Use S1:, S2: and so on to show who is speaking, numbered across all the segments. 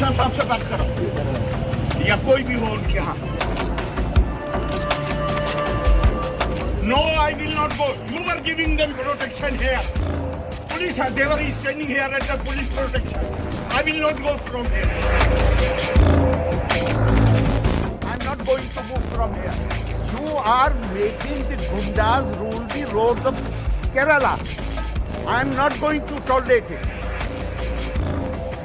S1: Commission अच्छा साहब से बात करो या कोई भी हो उनके यहां no I will not go you are giving them protection here police are there is standing here at the police protection I will not go from here I am not going to go from here you are making the
S2: goondas rule the road of Kerala I am not going to tolerate it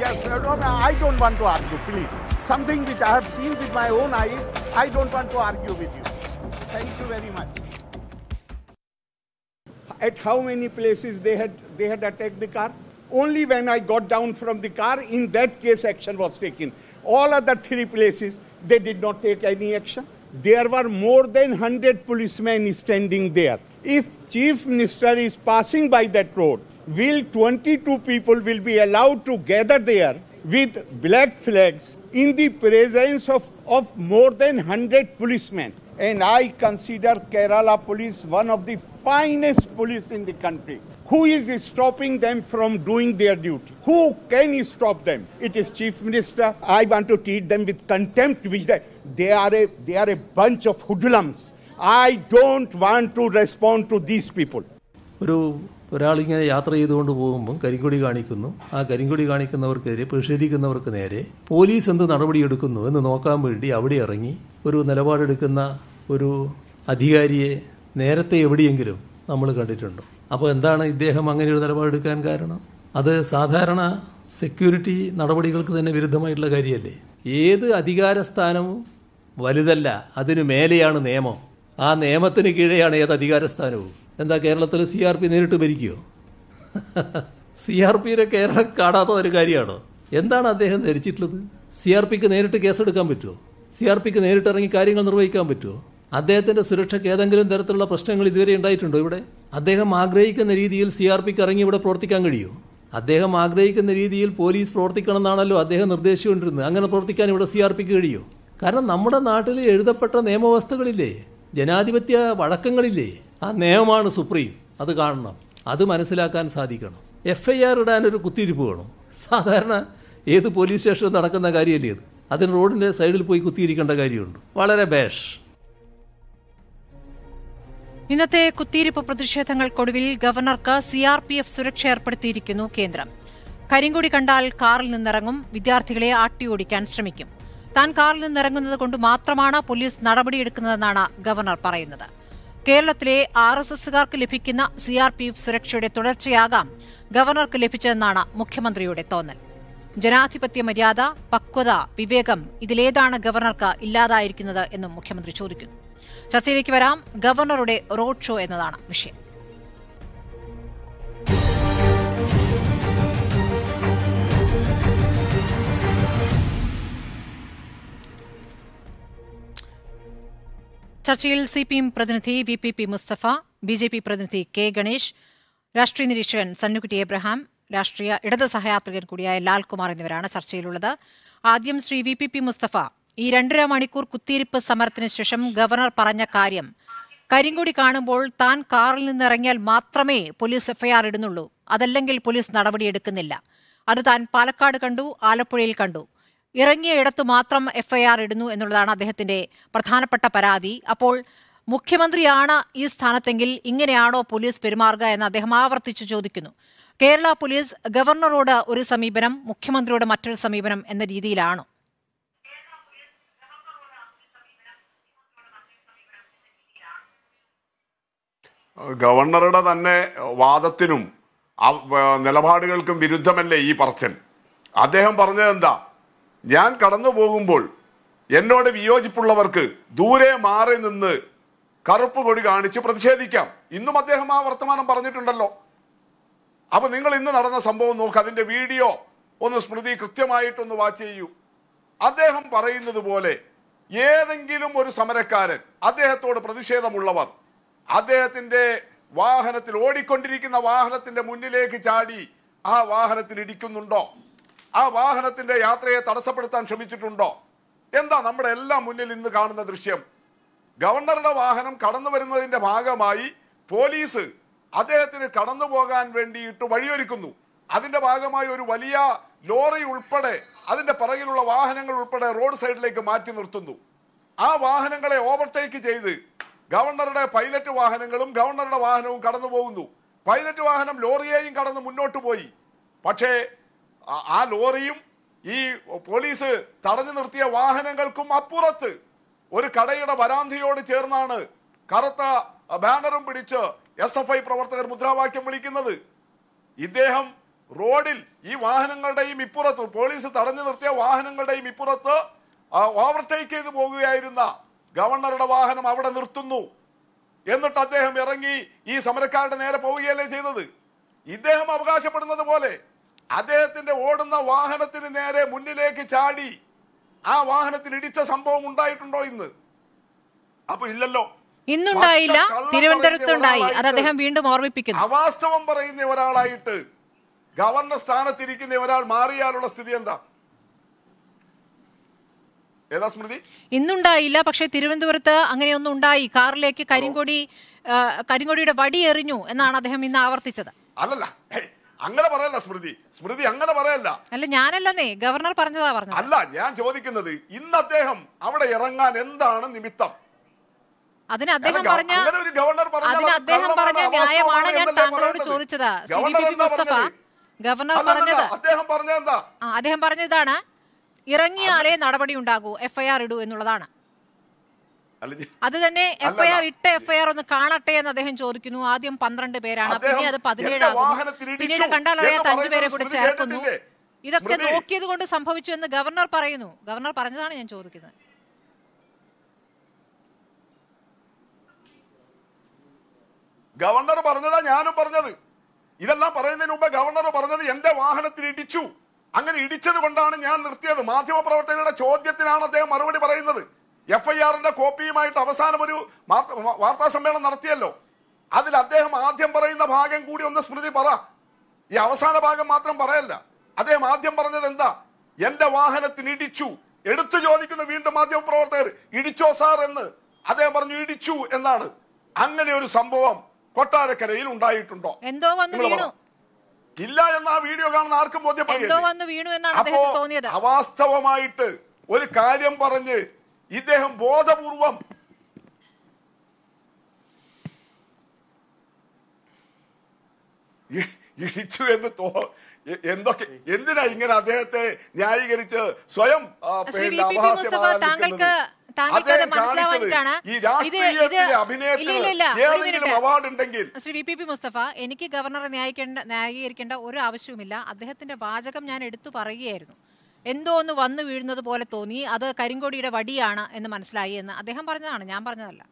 S2: Uh, I don't want to argue, please. Something which I have seen with my own eyes, I don't want to argue with you. Thank you very much. At how many places they had, they had attacked the car? Only when I got down from the car, in that case, action was taken. All other three places, they did not take any action. There were more than 100 policemen standing there. If Chief Minister is passing by that road, will 22 people will be allowed to gather there with black flags in the presence of, of more than 100 policemen. And I consider Kerala police one of the finest police in the country. Who is stopping them from doing their duty? Who can stop them? It is Chief Minister. I want to treat them with
S1: contempt, which they, they, are, a, they are a bunch of hoodlums. I don't want
S3: to respond to these people. ഒരാളിങ്ങനെ യാത്ര ചെയ്തുകൊണ്ട് പോകുമ്പം കരിങ്കൊടി കാണിക്കുന്നു ആ കരിങ്കൊടി കാണിക്കുന്നവർക്കെതിരെ പ്രതിഷേധിക്കുന്നവർക്ക് നേരെ police എന്ത് നടപടിയെടുക്കുന്നു എന്ന് നോക്കാൻ വേണ്ടി അവിടെ ഇറങ്ങി ഒരു നിലപാടെടുക്കുന്ന ഒരു അധികാരിയെ നേരത്തെ എവിടെയെങ്കിലും നമ്മൾ കണ്ടിട്ടുണ്ടോ അപ്പോൾ എന്താണ് ഇദ്ദേഹം അങ്ങനെ ഒരു നിലപാടെടുക്കാൻ കാരണം അത് സാധാരണ സെക്യൂരിറ്റി നടപടികൾക്ക് തന്നെ വിരുദ്ധമായിട്ടുള്ള കാര്യമല്ലേ ഏത് അധികാര സ്ഥാനവും വലുതല്ല അതിനു മേലെയാണ് നിയമം ആ നിയമത്തിന് കീഴെയാണ് ഏത് അധികാര സ്ഥാനവും എന്താ കേരളത്തിൽ സി ആർ പി നേരിട്ട് ഭരിക്കുമോ സി ആർ പിയിലെ കേരളം കാണാത്ത ഒരു കാര്യമാണോ എന്താണ് അദ്ദേഹം ധരിച്ചിട്ടുള്ളത് സി ആർ പിക്ക് നേരിട്ട് കേസെടുക്കാൻ പറ്റുമോ സി ആർ പിക്ക് നേരിട്ട് ഇറങ്ങി കാര്യങ്ങൾ നിർവഹിക്കാൻ പറ്റുമോ അദ്ദേഹത്തിന്റെ സുരക്ഷയ്ക്ക് ഏതെങ്കിലും തരത്തിലുള്ള പ്രശ്നങ്ങൾ ഇതുവരെ ഉണ്ടായിട്ടുണ്ടോ ഇവിടെ അദ്ദേഹം ആഗ്രഹിക്കുന്ന രീതിയിൽ സി ആർ പിക്ക് ഇറങ്ങി ഇവിടെ പ്രവർത്തിക്കാൻ കഴിയുമോ അദ്ദേഹം ആഗ്രഹിക്കുന്ന രീതിയിൽ പോലീസ് എന്നാണല്ലോ അദ്ദേഹം നിർദ്ദേശിച്ചുകൊണ്ടിരുന്നത് അങ്ങനെ പ്രവർത്തിക്കാൻ ഇവിടെ സി ആർ പിക്ക് കഴിയുമോ കാരണം നമ്മുടെ നാട്ടിൽ എഴുതപ്പെട്ട നിയമവ്യവസ്ഥകളില്ലേ ജനാധിപത്യ വഴക്കങ്ങളില്ലേ ആ നിയമമാണ് സുപ്രീം അത് കാണണം അത് മനസ്സിലാക്കാൻ സാധിക്കണം എഫ് ഐ ആർ ഇടാനൊരു കുത്തിയിരിപ്പ് വേണം സാധാരണ ഏത് പോലീസ് സ്റ്റേഷനും നടക്കുന്ന കാര്യമല്ലേ അത് അതിന് റോഡിൻ്റെ സൈഡിൽ പോയി കുത്തിയിരിക്കേണ്ട കാര്യമുണ്ട് വളരെ ബേഷ്
S4: ഇന്നത്തെ കുത്തിയിരിപ്പ് പ്രതിഷേധങ്ങൾക്കൊടുവിൽ ഗവർണർക്ക് സി ആർ പി എഫ് സുരക്ഷ ഏർപ്പെടുത്തിയിരിക്കുന്നു കേന്ദ്രം കരിങ്കൊടി കണ്ടാൽ കാറിൽ നിന്നിറങ്ങും വിദ്യാർത്ഥികളെ ആട്ടിയോടിക്കാൻ ശ്രമിക്കും താൻ കാറിൽ നിന്നിറങ്ങുന്നത് കൊണ്ട് മാത്രമാണ് പോലീസ് നടപടിയെടുക്കുന്നതെന്നാണ് ഗവർണർ പറയുന്നത് കേരളത്തിലെ ആർ എസ് എസുകാർക്ക് ലഭിക്കുന്ന സി ആർ പി എഫ് സുരക്ഷയുടെ തുടർച്ചയാകാം ഗവർണർക്ക് ലഭിച്ചതെന്നാണ് മുഖ്യമന്ത്രിയുടെ തോന്നൽ ജനാധിപത്യ മര്യാദ പക്വത വിവേകം ഇതിലേതാണ് ഗവർണർക്ക് ഇല്ലാതായിരിക്കുന്നത് എന്നും മുഖ്യമന്ത്രി ചോദിക്കുന്നു ചർച്ചയിലേക്ക് വരാം ഗവർണറുടെ റോഡ് ഷോ എന്നതാണ് വിഷയം ചർച്ചയിൽ സി പി എം പ്രതിനിധി V P P Mustafa B J P പ്രതിനിധി കെ ഗണേഷ് രാഷ്ട്രീയ നിരീക്ഷകൻ സണ്ണുകുട്ടി എബ്രഹാം രാഷ്ട്രീയ ഇടത് സഹയാത്രികൻ കൂടിയായ ലാൽകുമാർ എന്നിവരാണ് ചർച്ചയിലുള്ളത് ആദ്യം Shri V P P Mustafa ഈ രണ്ടര മണിക്കൂർ കുത്തിയിരിപ്പ് സമരത്തിന് ശേഷം ഗവർണർ പറഞ്ഞ കാര്യം കരിങ്കൊടി കാണുമ്പോൾ താൻ കാറിൽ നിന്നിറങ്ങിയാൽ മാത്രമേ പോലീസ് എഫ്ഐആർ ഇടുന്നുള്ളൂ അതല്ലെങ്കിൽ പോലീസ് നടപടിയെടുക്കുന്നില്ല അത് താൻ പാലക്കാട് കണ്ടു ആലപ്പുഴയിൽ കണ്ടു ഇറങ്ങിയയിടത്തു മാത്രം എഫ്ഐആർ ഇടുന്നു എന്നുള്ളതാണ് അദ്ദേഹത്തിന്റെ പ്രധാനപ്പെട്ട പരാതി അപ്പോൾ മുഖ്യമന്ത്രിയാണ് ഈ സ്ഥാനത്തെങ്കിൽ ഇങ്ങനെയാണോ പോലീസ് പെരുമാറുക എന്ന് അദ്ദേഹം ആവർത്തിച്ചു ചോദിക്കുന്നു കേരള പോലീസ് ഗവർണറോട് ഒരു സമീപനം മുഖ്യമന്ത്രിയോട് മറ്റൊരു സമീപനം എന്ന രീതിയിലാണോ
S1: ഗവർണറുടെ തന്നെ വാദത്തിനും നിലപാടുകൾക്കും വിരുദ്ധമല്ലേ ഈ പറച്ചൻ അദ്ദേഹം പറഞ്ഞത് എന്താ ഞാൻ കടന്നു പോകുമ്പോൾ എന്നോട് വിയോജിപ്പുള്ളവർക്ക് ദൂരെ മാറി നിന്ന് കറുപ്പ് കൊടി കാണിച്ച് പ്രതിഷേധിക്കാം ഇന്നും അദ്ദേഹം ആ വർത്തമാനം പറഞ്ഞിട്ടുണ്ടല്ലോ അപ്പൊ നിങ്ങൾ ഇന്ന് നടന്ന സംഭവം നോക്ക് അതിന്റെ വീഡിയോ ഒന്ന് സ്മൃതി കൃത്യമായിട്ടൊന്ന് വാച്ച് ചെയ്യൂ അദ്ദേഹം പറയുന്നത് പോലെ ഏതെങ്കിലും ഒരു സമരക്കാരൻ അദ്ദേഹത്തോട് പ്രതിഷേധമുള്ളവർ അദ്ദേഹത്തിന്റെ വാഹനത്തിൽ ഓടിക്കൊണ്ടിരിക്കുന്ന വാഹനത്തിന്റെ മുന്നിലേക്ക് ചാടി ആ വാഹനത്തിൽ ഇടിക്കുന്നുണ്ടോ ആ വാഹനത്തിന്റെ യാത്രയെ തടസ്സപ്പെടുത്താൻ ശ്രമിച്ചിട്ടുണ്ടോ എന്താ നമ്മുടെ എല്ലാം മുന്നിൽ ഇന്ന് കാണുന്ന ദൃശ്യം ഗവർണറുടെ വാഹനം കടന്നു വരുന്നതിന്റെ ഭാഗമായി പോലീസ് അദ്ദേഹത്തിന് കടന്നു പോകാൻ വേണ്ടിയിട്ട് വഴിയൊരുക്കുന്നു അതിന്റെ ഭാഗമായി ഒരു വലിയ ലോറി ഉൾപ്പെടെ അതിന്റെ പിറകിലുള്ള വാഹനങ്ങൾ ഉൾപ്പെടെ റോഡ് സൈഡിലേക്ക് മാറ്റി നിർത്തുന്നു ആ വാഹനങ്ങളെ ഓവർടേക്ക് ചെയ്ത് ഗവർണറുടെ പൈലറ്റ് വാഹനങ്ങളും ഗവർണറുടെ വാഹനവും കടന്നു പോകുന്നു പൈലറ്റ് വാഹനം ലോറിയെയും കടന്ന് മുന്നോട്ട് പോയി പക്ഷേ ആ ലോറിയും ഈ പോലീസ് തടഞ്ഞു നിർത്തിയ വാഹനങ്ങൾക്കും അപ്പുറത്ത് ഒരു കടയുടെ വരാന്തിയോട് ചേർന്നാണ് കറുത്ത ബാനറും പിടിച്ച് എസ് എഫ് ഐ പ്രവർത്തകർ മുദ്രാവാക്യം വിളിക്കുന്നത് ഇദ്ദേഹം റോഡിൽ ഈ വാഹനങ്ങളുടെയും ഇപ്പുറത്ത് പോലീസ് തടഞ്ഞു നിർത്തിയ വാഹനങ്ങളുടെയും ഇപ്പുറത്ത് ഓവർടേക്ക് ചെയ്തു പോകുകയായിരുന്ന ഗവർണറുടെ വാഹനം അവിടെ നിർത്തുന്നു എന്നിട്ട് അദ്ദേഹം ഇറങ്ങി ഈ സമരക്കാരുടെ നേരെ പോവുകയല്ലേ ചെയ്തത് ഇദ്ദേഹം അവകാശപ്പെടുന്നത് പോലെ അദ്ദേഹത്തിന്റെ ഓടുന്ന വാഹനത്തിന് നേരെ മുന്നിലേക്ക് ചാടി ആ വാഹനത്തിൽ ഇടിച്ച സംഭവം ഉണ്ടായിട്ടുണ്ടോ ഇന്ന് അപ്പൊ ഇല്ലല്ലോ ഇന്നുണ്ടായില്ല തിരുവനന്തപുരത്തുണ്ടായി അത് അദ്ദേഹം
S4: വീണ്ടും ഓർമ്മിപ്പിക്കുന്നു അവാസ്തവം
S1: പറയുന്ന ഒരാളായിട്ട് ഗവർണർ സ്ഥാനത്തിരിക്കുന്ന ഒരാൾ മാറിയാലുള്ള സ്ഥിതി എന്താ ഏതാ സ്മൃതി
S4: ഇന്നുണ്ടായില്ല പക്ഷേ തിരുവനന്തപുരത്ത് അങ്ങനെയൊന്നും ഉണ്ടായി കാറിലേക്ക് കരിങ്കൊടി കരിങ്കൊടിയുടെ വടി എറിഞ്ഞു എന്നാണ് അദ്ദേഹം ഇന്ന് ആവർത്തിച്ചത്
S1: അല്ലല്ല അങ്ങനെ പറയല്ല സ്മൃതി സ്മൃതി അങ്ങനെ പറയല്ല
S4: അല്ല ഞാനല്ലെന്നേ ഗവർണർ പറഞ്ഞതാ പറഞ്ഞു
S1: അല്ല ഞാൻ ചോദിക്കുന്നത് ഇന്ന് അദ്ദേഹം അവിടെ ഇറങ്ങാൻ എന്താണ് നിമിത്തം അതിന് അദ്ദേഹം പറഞ്ഞ അതിന് അദ്ദേഹം പറഞ്ഞ ന്യായമാണ് ഞാൻ താങ്കളോട് ചോദിച്ചത് മുസ്തഫ
S4: ഗവർണർ പറഞ്ഞത് അദ്ദേഹം പറഞ്ഞ എന്താ പറഞ്ഞത് ഇതാണ് ഇറങ്ങിയാലേ നടപടി ഉണ്ടാകൂ എഫ്ഐആർ ഇടൂ എന്നുള്ളതാണ് അത് തന്നെ എഫ്ഐആർ ഇട്ട എഫ്ഐആർ ഒന്ന് കാണട്ടെ എന്ന് അദ്ദേഹം ചോദിക്കുന്നു ആദ്യം പന്ത്രണ്ട് പേരാണ് പിന്നെ അത് പതിനേഴാകുന്നു പിന്നീട് കണ്ടാൽ അറിയാത്ത അഞ്ചുപേരെ കൂടെ ചേർക്കുന്നു ഇതൊക്കെ നോക്കിയത് കൊണ്ട് സംഭവിച്ചു എന്ന് ഗവർണർ പറയുന്നു ഗവർണർ പറഞ്ഞതാണ് ഞാൻ ചോദിക്കുന്നത്
S1: ഗവർണർ പറഞ്ഞതാ ഞാനും പറഞ്ഞത് ഇതെല്ലാം പറയുന്നതിന് മുമ്പ് ഗവർണർ പറഞ്ഞത് എന്റെ വാഹനത്തിൽ ഇടിച്ചു അങ്ങനെ ഇടിച്ചത് കൊണ്ടാണ് ഞാൻ നിർത്തിയത് മാധ്യമ പ്രവർത്തകരുടെ ചോദ്യത്തിനാണ് അദ്ദേഹം മറുപടി പറയുന്നത് എഫ് ഐ ആറിന്റെ കോപ്പിയുമായിട്ട് അവസാനം ഒരു വാർത്താ സമ്മേളനം നടത്തിയല്ലോ അതിൽ അദ്ദേഹം ആദ്യം പറയുന്ന ഭാഗം കൂടി ഒന്ന് സ്മൃതി പറ ഈ അവസാന ഭാഗം മാത്രം പറയല്ല അദ്ദേഹം ആദ്യം പറഞ്ഞത് എന്താ എന്റെ വാഹനത്തിന് ഇടിച്ചു എടുത്തു ചോദിക്കുന്ന വീണ്ടും മാധ്യമ പ്രവർത്തകർ ഇടിച്ചോ സാർ എന്ന് അദ്ദേഹം പറഞ്ഞു ഇടിച്ചു എന്നാണ് അങ്ങനെ ഒരു സംഭവം കൊട്ടാരക്കരയിൽ ഉണ്ടായിട്ടുണ്ടോ എന്തോ വീണു ഇല്ല എന്ന് ആ വീഡിയോ കാണുന്ന
S4: ആർക്കും ബോധ്യപ്പെടുന്നു അപ്പോ
S1: അവാസ്തവമായിട്ട് ഒരു കാര്യം പറഞ്ഞ് ഇദ്ദേഹം ബോധപൂർവം ഇടിച്ചു എന്ന് തോ എന്തൊക്കെ എന്തിനാ ഇങ്ങനെ അദ്ദേഹത്തെ ന്യായീകരിച്ച് സ്വയം Shri
S4: V P P Mustafa എനിക്ക് ഗവർണറെ ന്യായീകരിക്കേണ്ട ഒരു ആവശ്യവുമില്ല അദ്ദേഹത്തിന്റെ വാചകം ഞാൻ എടുത്തു പറയുകയായിരുന്നു എന്തോ ഒന്ന് വന്നു വീഴുന്നത് പോലെ തോന്നി അത് കരിങ്കോടിയുടെ വടിയാണ് എന്ന് മനസ്സിലായി എന്ന് അദ്ദേഹം പറഞ്ഞതാണ് ഞാൻ പറഞ്ഞതല്ല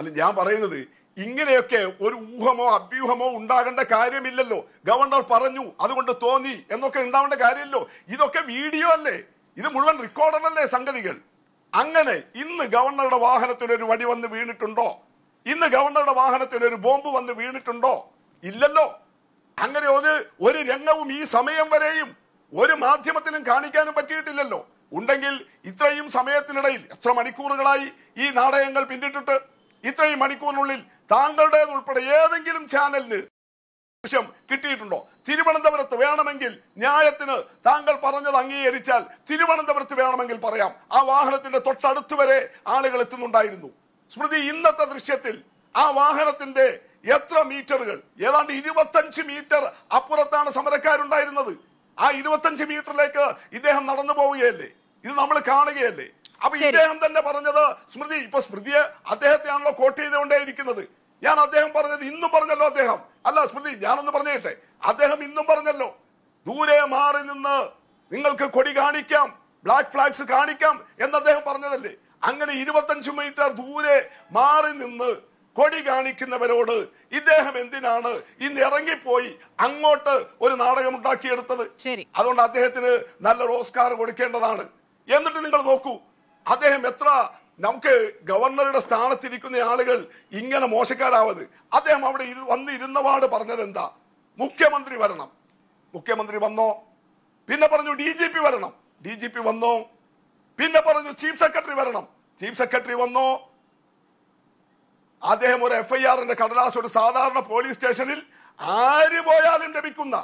S1: അല്ല ഞാൻ പറയുന്നത് ഇങ്ങനെയൊക്കെ ഒരു ഊഹമോ അഭ്യൂഹമോ ഉണ്ടാകേണ്ട കാര്യമില്ലല്ലോ ഗവർണർ പറഞ്ഞു അതുകൊണ്ട് തോന്നി എന്നൊക്കെ ഉണ്ടാവേണ്ട കാര്യമല്ലോ ഇതൊക്കെ വീഡിയോ അല്ലേ ഇത് മുഴുവൻ അല്ലേ സംഗതികൾ അങ്ങനെ ഇന്ന് ഗവർണറുടെ വാഹനത്തിൽ ഒരു വടി വന്ന് വീണിട്ടുണ്ടോ ഇന്ന് ഗവർണറുടെ വാഹനത്തിൽ ഒരു ബോംബ് വന്ന് വീണിട്ടുണ്ടോ ഇല്ലല്ലോ അങ്ങനെ ഒരു ഒരു രംഗവും ഈ സമയം വരെയും ഒരു മാധ്യമത്തിനും കാണിക്കാനും പറ്റിയിട്ടില്ലല്ലോ ഉണ്ടെങ്കിൽ ഇത്രയും സമയത്തിനിടയിൽ എത്ര മണിക്കൂറുകളായി ഈ നാടകങ്ങൾ പിന്നിട്ടിട്ട് ഇത്രയും മണിക്കൂറിനുള്ളിൽ താങ്കളുടേത് ഉൾപ്പെടെ ഏതെങ്കിലും ചാനലിന് വിഷയം കിട്ടിയിട്ടുണ്ടോ തിരുവനന്തപുരത്ത് വേണമെങ്കിൽ ന്യായത്തിന് താങ്കൾ പറഞ്ഞത് അംഗീകരിച്ചാൽ തിരുവനന്തപുരത്ത് വേണമെങ്കിൽ പറയാം ആ വാഹനത്തിന്റെ തൊട്ടടുത്ത് വരെ ആളുകൾ എത്തുന്നുണ്ടായിരുന്നു സ്മൃതി ഇന്നത്തെ ദൃശ്യത്തിൽ ആ വാഹനത്തിന്റെ എത്ര മീറ്ററുകൾ ഏതാണ്ട് ഇരുപത്തഞ്ച് മീറ്റർ അപ്പുറത്താണ് സമരക്കാരുണ്ടായിരുന്നത് ആ ഇരുപത്തഞ്ച് മീറ്ററിലേക്ക് ഇദ്ദേഹം നടന്നു പോവുകയല്ലേ ഇത് നമ്മൾ കാണുകയല്ലേ അപ്പൊ ഇദ്ദേഹം തന്നെ പറഞ്ഞത് സ്മൃതി ഇപ്പൊ സ്മൃതിയെ അദ്ദേഹത്തെയാണല്ലോ കോട്ട് ചെയ്തുകൊണ്ടേയിരിക്കുന്നത് ഞാൻ അദ്ദേഹം പറഞ്ഞത് ഇന്നും പറഞ്ഞല്ലോ അദ്ദേഹം അല്ല സ്മൃതി ഞാനൊന്ന് പറഞ്ഞേട്ടെ അദ്ദേഹം ഇന്നും പറഞ്ഞല്ലോ ദൂരെ മാറി നിന്ന് നിങ്ങൾക്ക് കൊടി കാണിക്കാം ബ്ലാക്ക് ഫ്ലാഗ്സ് കാണിക്കാം എന്ന് അദ്ദേഹം പറഞ്ഞതല്ലേ അങ്ങനെ ഇരുപത്തഞ്ച് മീറ്റർ ദൂരെ മാറി നിന്ന് കൊടി കാണിക്കുന്നവരോട് ഇദ്ദേഹം എന്തിനാണ് ഇന്ന് ഇറങ്ങിപ്പോയി അങ്ങോട്ട് ഒരു നാടകം ഉണ്ടാക്കിയെടുത്തത് അതുകൊണ്ട് അദ്ദേഹത്തിന് നല്ല ഓസ്കാർ കൊടുക്കേണ്ടതാണ് എന്നിട്ട് നിങ്ങൾ നോക്കൂ അദ്ദേഹം എത്ര നമുക്ക് ഗവർണറുടെ സ്ഥാനത്തിരിക്കുന്ന ആളുകൾ ഇങ്ങനെ മോശക്കാരാവത് അദ്ദേഹം അവിടെ വന്ന് ഇരുന്നപാട് പറഞ്ഞത് എന്താ മുഖ്യമന്ത്രി വരണം മുഖ്യമന്ത്രി വന്നോ പിന്നെ പറഞ്ഞു ഡി ജി പി വരണം ഡി ജി പി വന്നോ പിന്നെ പറഞ്ഞു ചീഫ് സെക്രട്ടറി വരണം ചീഫ് സെക്രട്ടറി വന്നോ അദ്ദേഹം ഒരു എഫ് ഐ ആറിന്റെ കടലാസ് ഒരു സാധാരണ പോലീസ് സ്റ്റേഷനിൽ ആര് പോയാലും ലഭിക്കുന്ന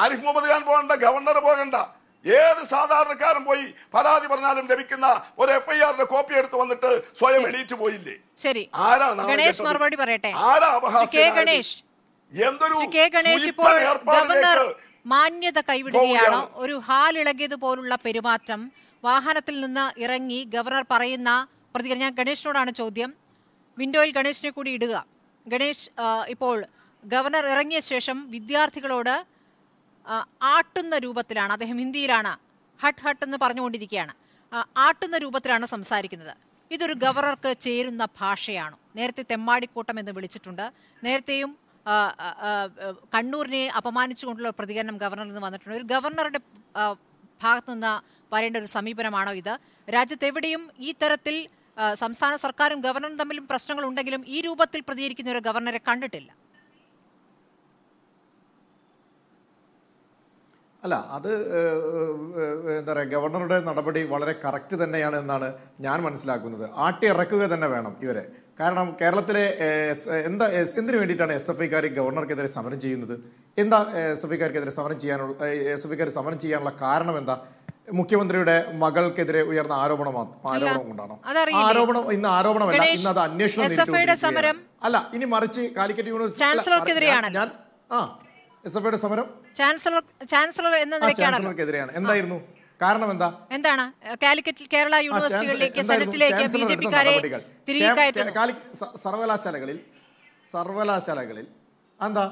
S1: ആരിഫ് മുഹമ്മദ് ഖാൻ പോകണ്ട ഗവർണർ പോകണ്ട ഏത് സാധാരണക്കാരൻ പോയി പരാതി പറഞ്ഞാലും ലഭിക്കുന്ന ഒരു എഫ് ഐ ആറിന്റെ കോപ്പി എടുത്ത് വന്നിട്ട് സ്വയം എണീറ്റ്
S4: പോയില്ലേ ശരി ആരാ പറയട്ടെ ഗണേഷ്
S1: എന്തൊരു കെ ഗണേഷ് ഇപ്പോൾ ഗവർണർ
S4: മാന്യത കൈവിടുകയാണോ ഒരു ഹാലിളകിയത് പോലുള്ള പെരുമാറ്റം വാഹനത്തിൽ നിന്ന് ഇറങ്ങി ഗവർണർ പറയുന്ന പ്രതികരണം ഞാൻ ഗണേഷിനോടാണ് ചോദ്യം വിൻഡോയിൽ ഗണേഷിനെ കൂടി ഇടുക ഗണേഷ് ഇപ്പോൾ ഗവർണർ ഇറങ്ങിയ ശേഷം വിദ്യാർത്ഥികളോട് ആട്ടുന്ന രൂപത്തിലാണ് അദ്ദേഹം ഹിന്ദിയിലാണ് ഹട്ട് ഹട്ട് എന്ന് പറഞ്ഞുകൊണ്ടിരിക്കുകയാണ് ആട്ടുന്ന രൂപത്തിലാണ് സംസാരിക്കുന്നത് ഇതൊരു ഗവർണർക്ക് ചേരുന്ന ഭാഷയാണ് നേരത്തെ തെമ്മാടിക്കൂട്ടം എന്ന് വിളിച്ചിട്ടുണ്ട് നേരത്തെയും കണ്ണൂരിനെ അപമാനിച്ചുകൊണ്ടുള്ള പ്രതികരണം ഗവർണറിൽ നിന്ന് വന്നിട്ടുണ്ട് ഒരു ഗവർണറുടെ ഭാഗത്തു നിന്ന് ഒരു സമീപനമാണോ ഇത് രാജ്യത്തെവിടെയും ഈ തരത്തിൽ സംസ്ഥാന സർക്കാരും ഗവർണറും തമ്മിലും പ്രശ്നങ്ങൾ ഉണ്ടെങ്കിലും ഈ രൂപത്തിൽ പ്രതികരിക്കുന്ന ഒരു ഗവർണറെ കണ്ടിട്ടില്ല
S5: അല്ല അത് എന്താ പറയുക ഗവർണറുടെ നടപടി വളരെ കറക്റ്റ് തന്നെയാണ് എന്നാണ് ഞാൻ മനസ്സിലാക്കുന്നത് ഇറക്കുക തന്നെ വേണം ഇവരെ കാരണം കേരളത്തിലെ എന്താ എന്തിനു വേണ്ടിയിട്ടാണ് എസ് എഫ് ഐക്കാർ ഗവർണർക്കെതിരെ സമരം ചെയ്യുന്നത് എന്താ എസ് എഫ് ഐക്കാർക്കെതിരെ സമരം ചെയ്യാനുള്ള എസ് എഫ് ഐക്കാർ സമരം ചെയ്യാനുള്ള കാരണം എന്താ മുഖ്യമന്ത്രിയുടെ മകൾക്കെതിരെ ഉയർന്ന ആരോപണമാണ് ആരോപണം കൊണ്ടാണോ ആരോപണം ഇന്ന് ആരോപണമല്ല ഇന്ന് അത് അന്വേഷണം അല്ല ഇനി മറിച്ച് കാലിക്കറ്റ് യൂണിവേഴ്സിറ്റി ഞാൻ ആ എസ് എഫ് ഐയുടെ സമരം
S4: ചാൻസലർ ചാൻസലർ എന്ന ചാൻസലർക്കെതിരെയാണ്
S5: എന്തായിരുന്നു കാരണം എന്താ
S4: എന്താണ് കാലിക്കറ്റ് കേരള യൂണിവേഴ്സിറ്റികളിലേക്ക് സെനറ്റിലേക്ക് ബി ജെ പിക്കാരെ
S5: സർവകലാശാലകളിൽ സർവകലാശാലകളിൽ എന്താ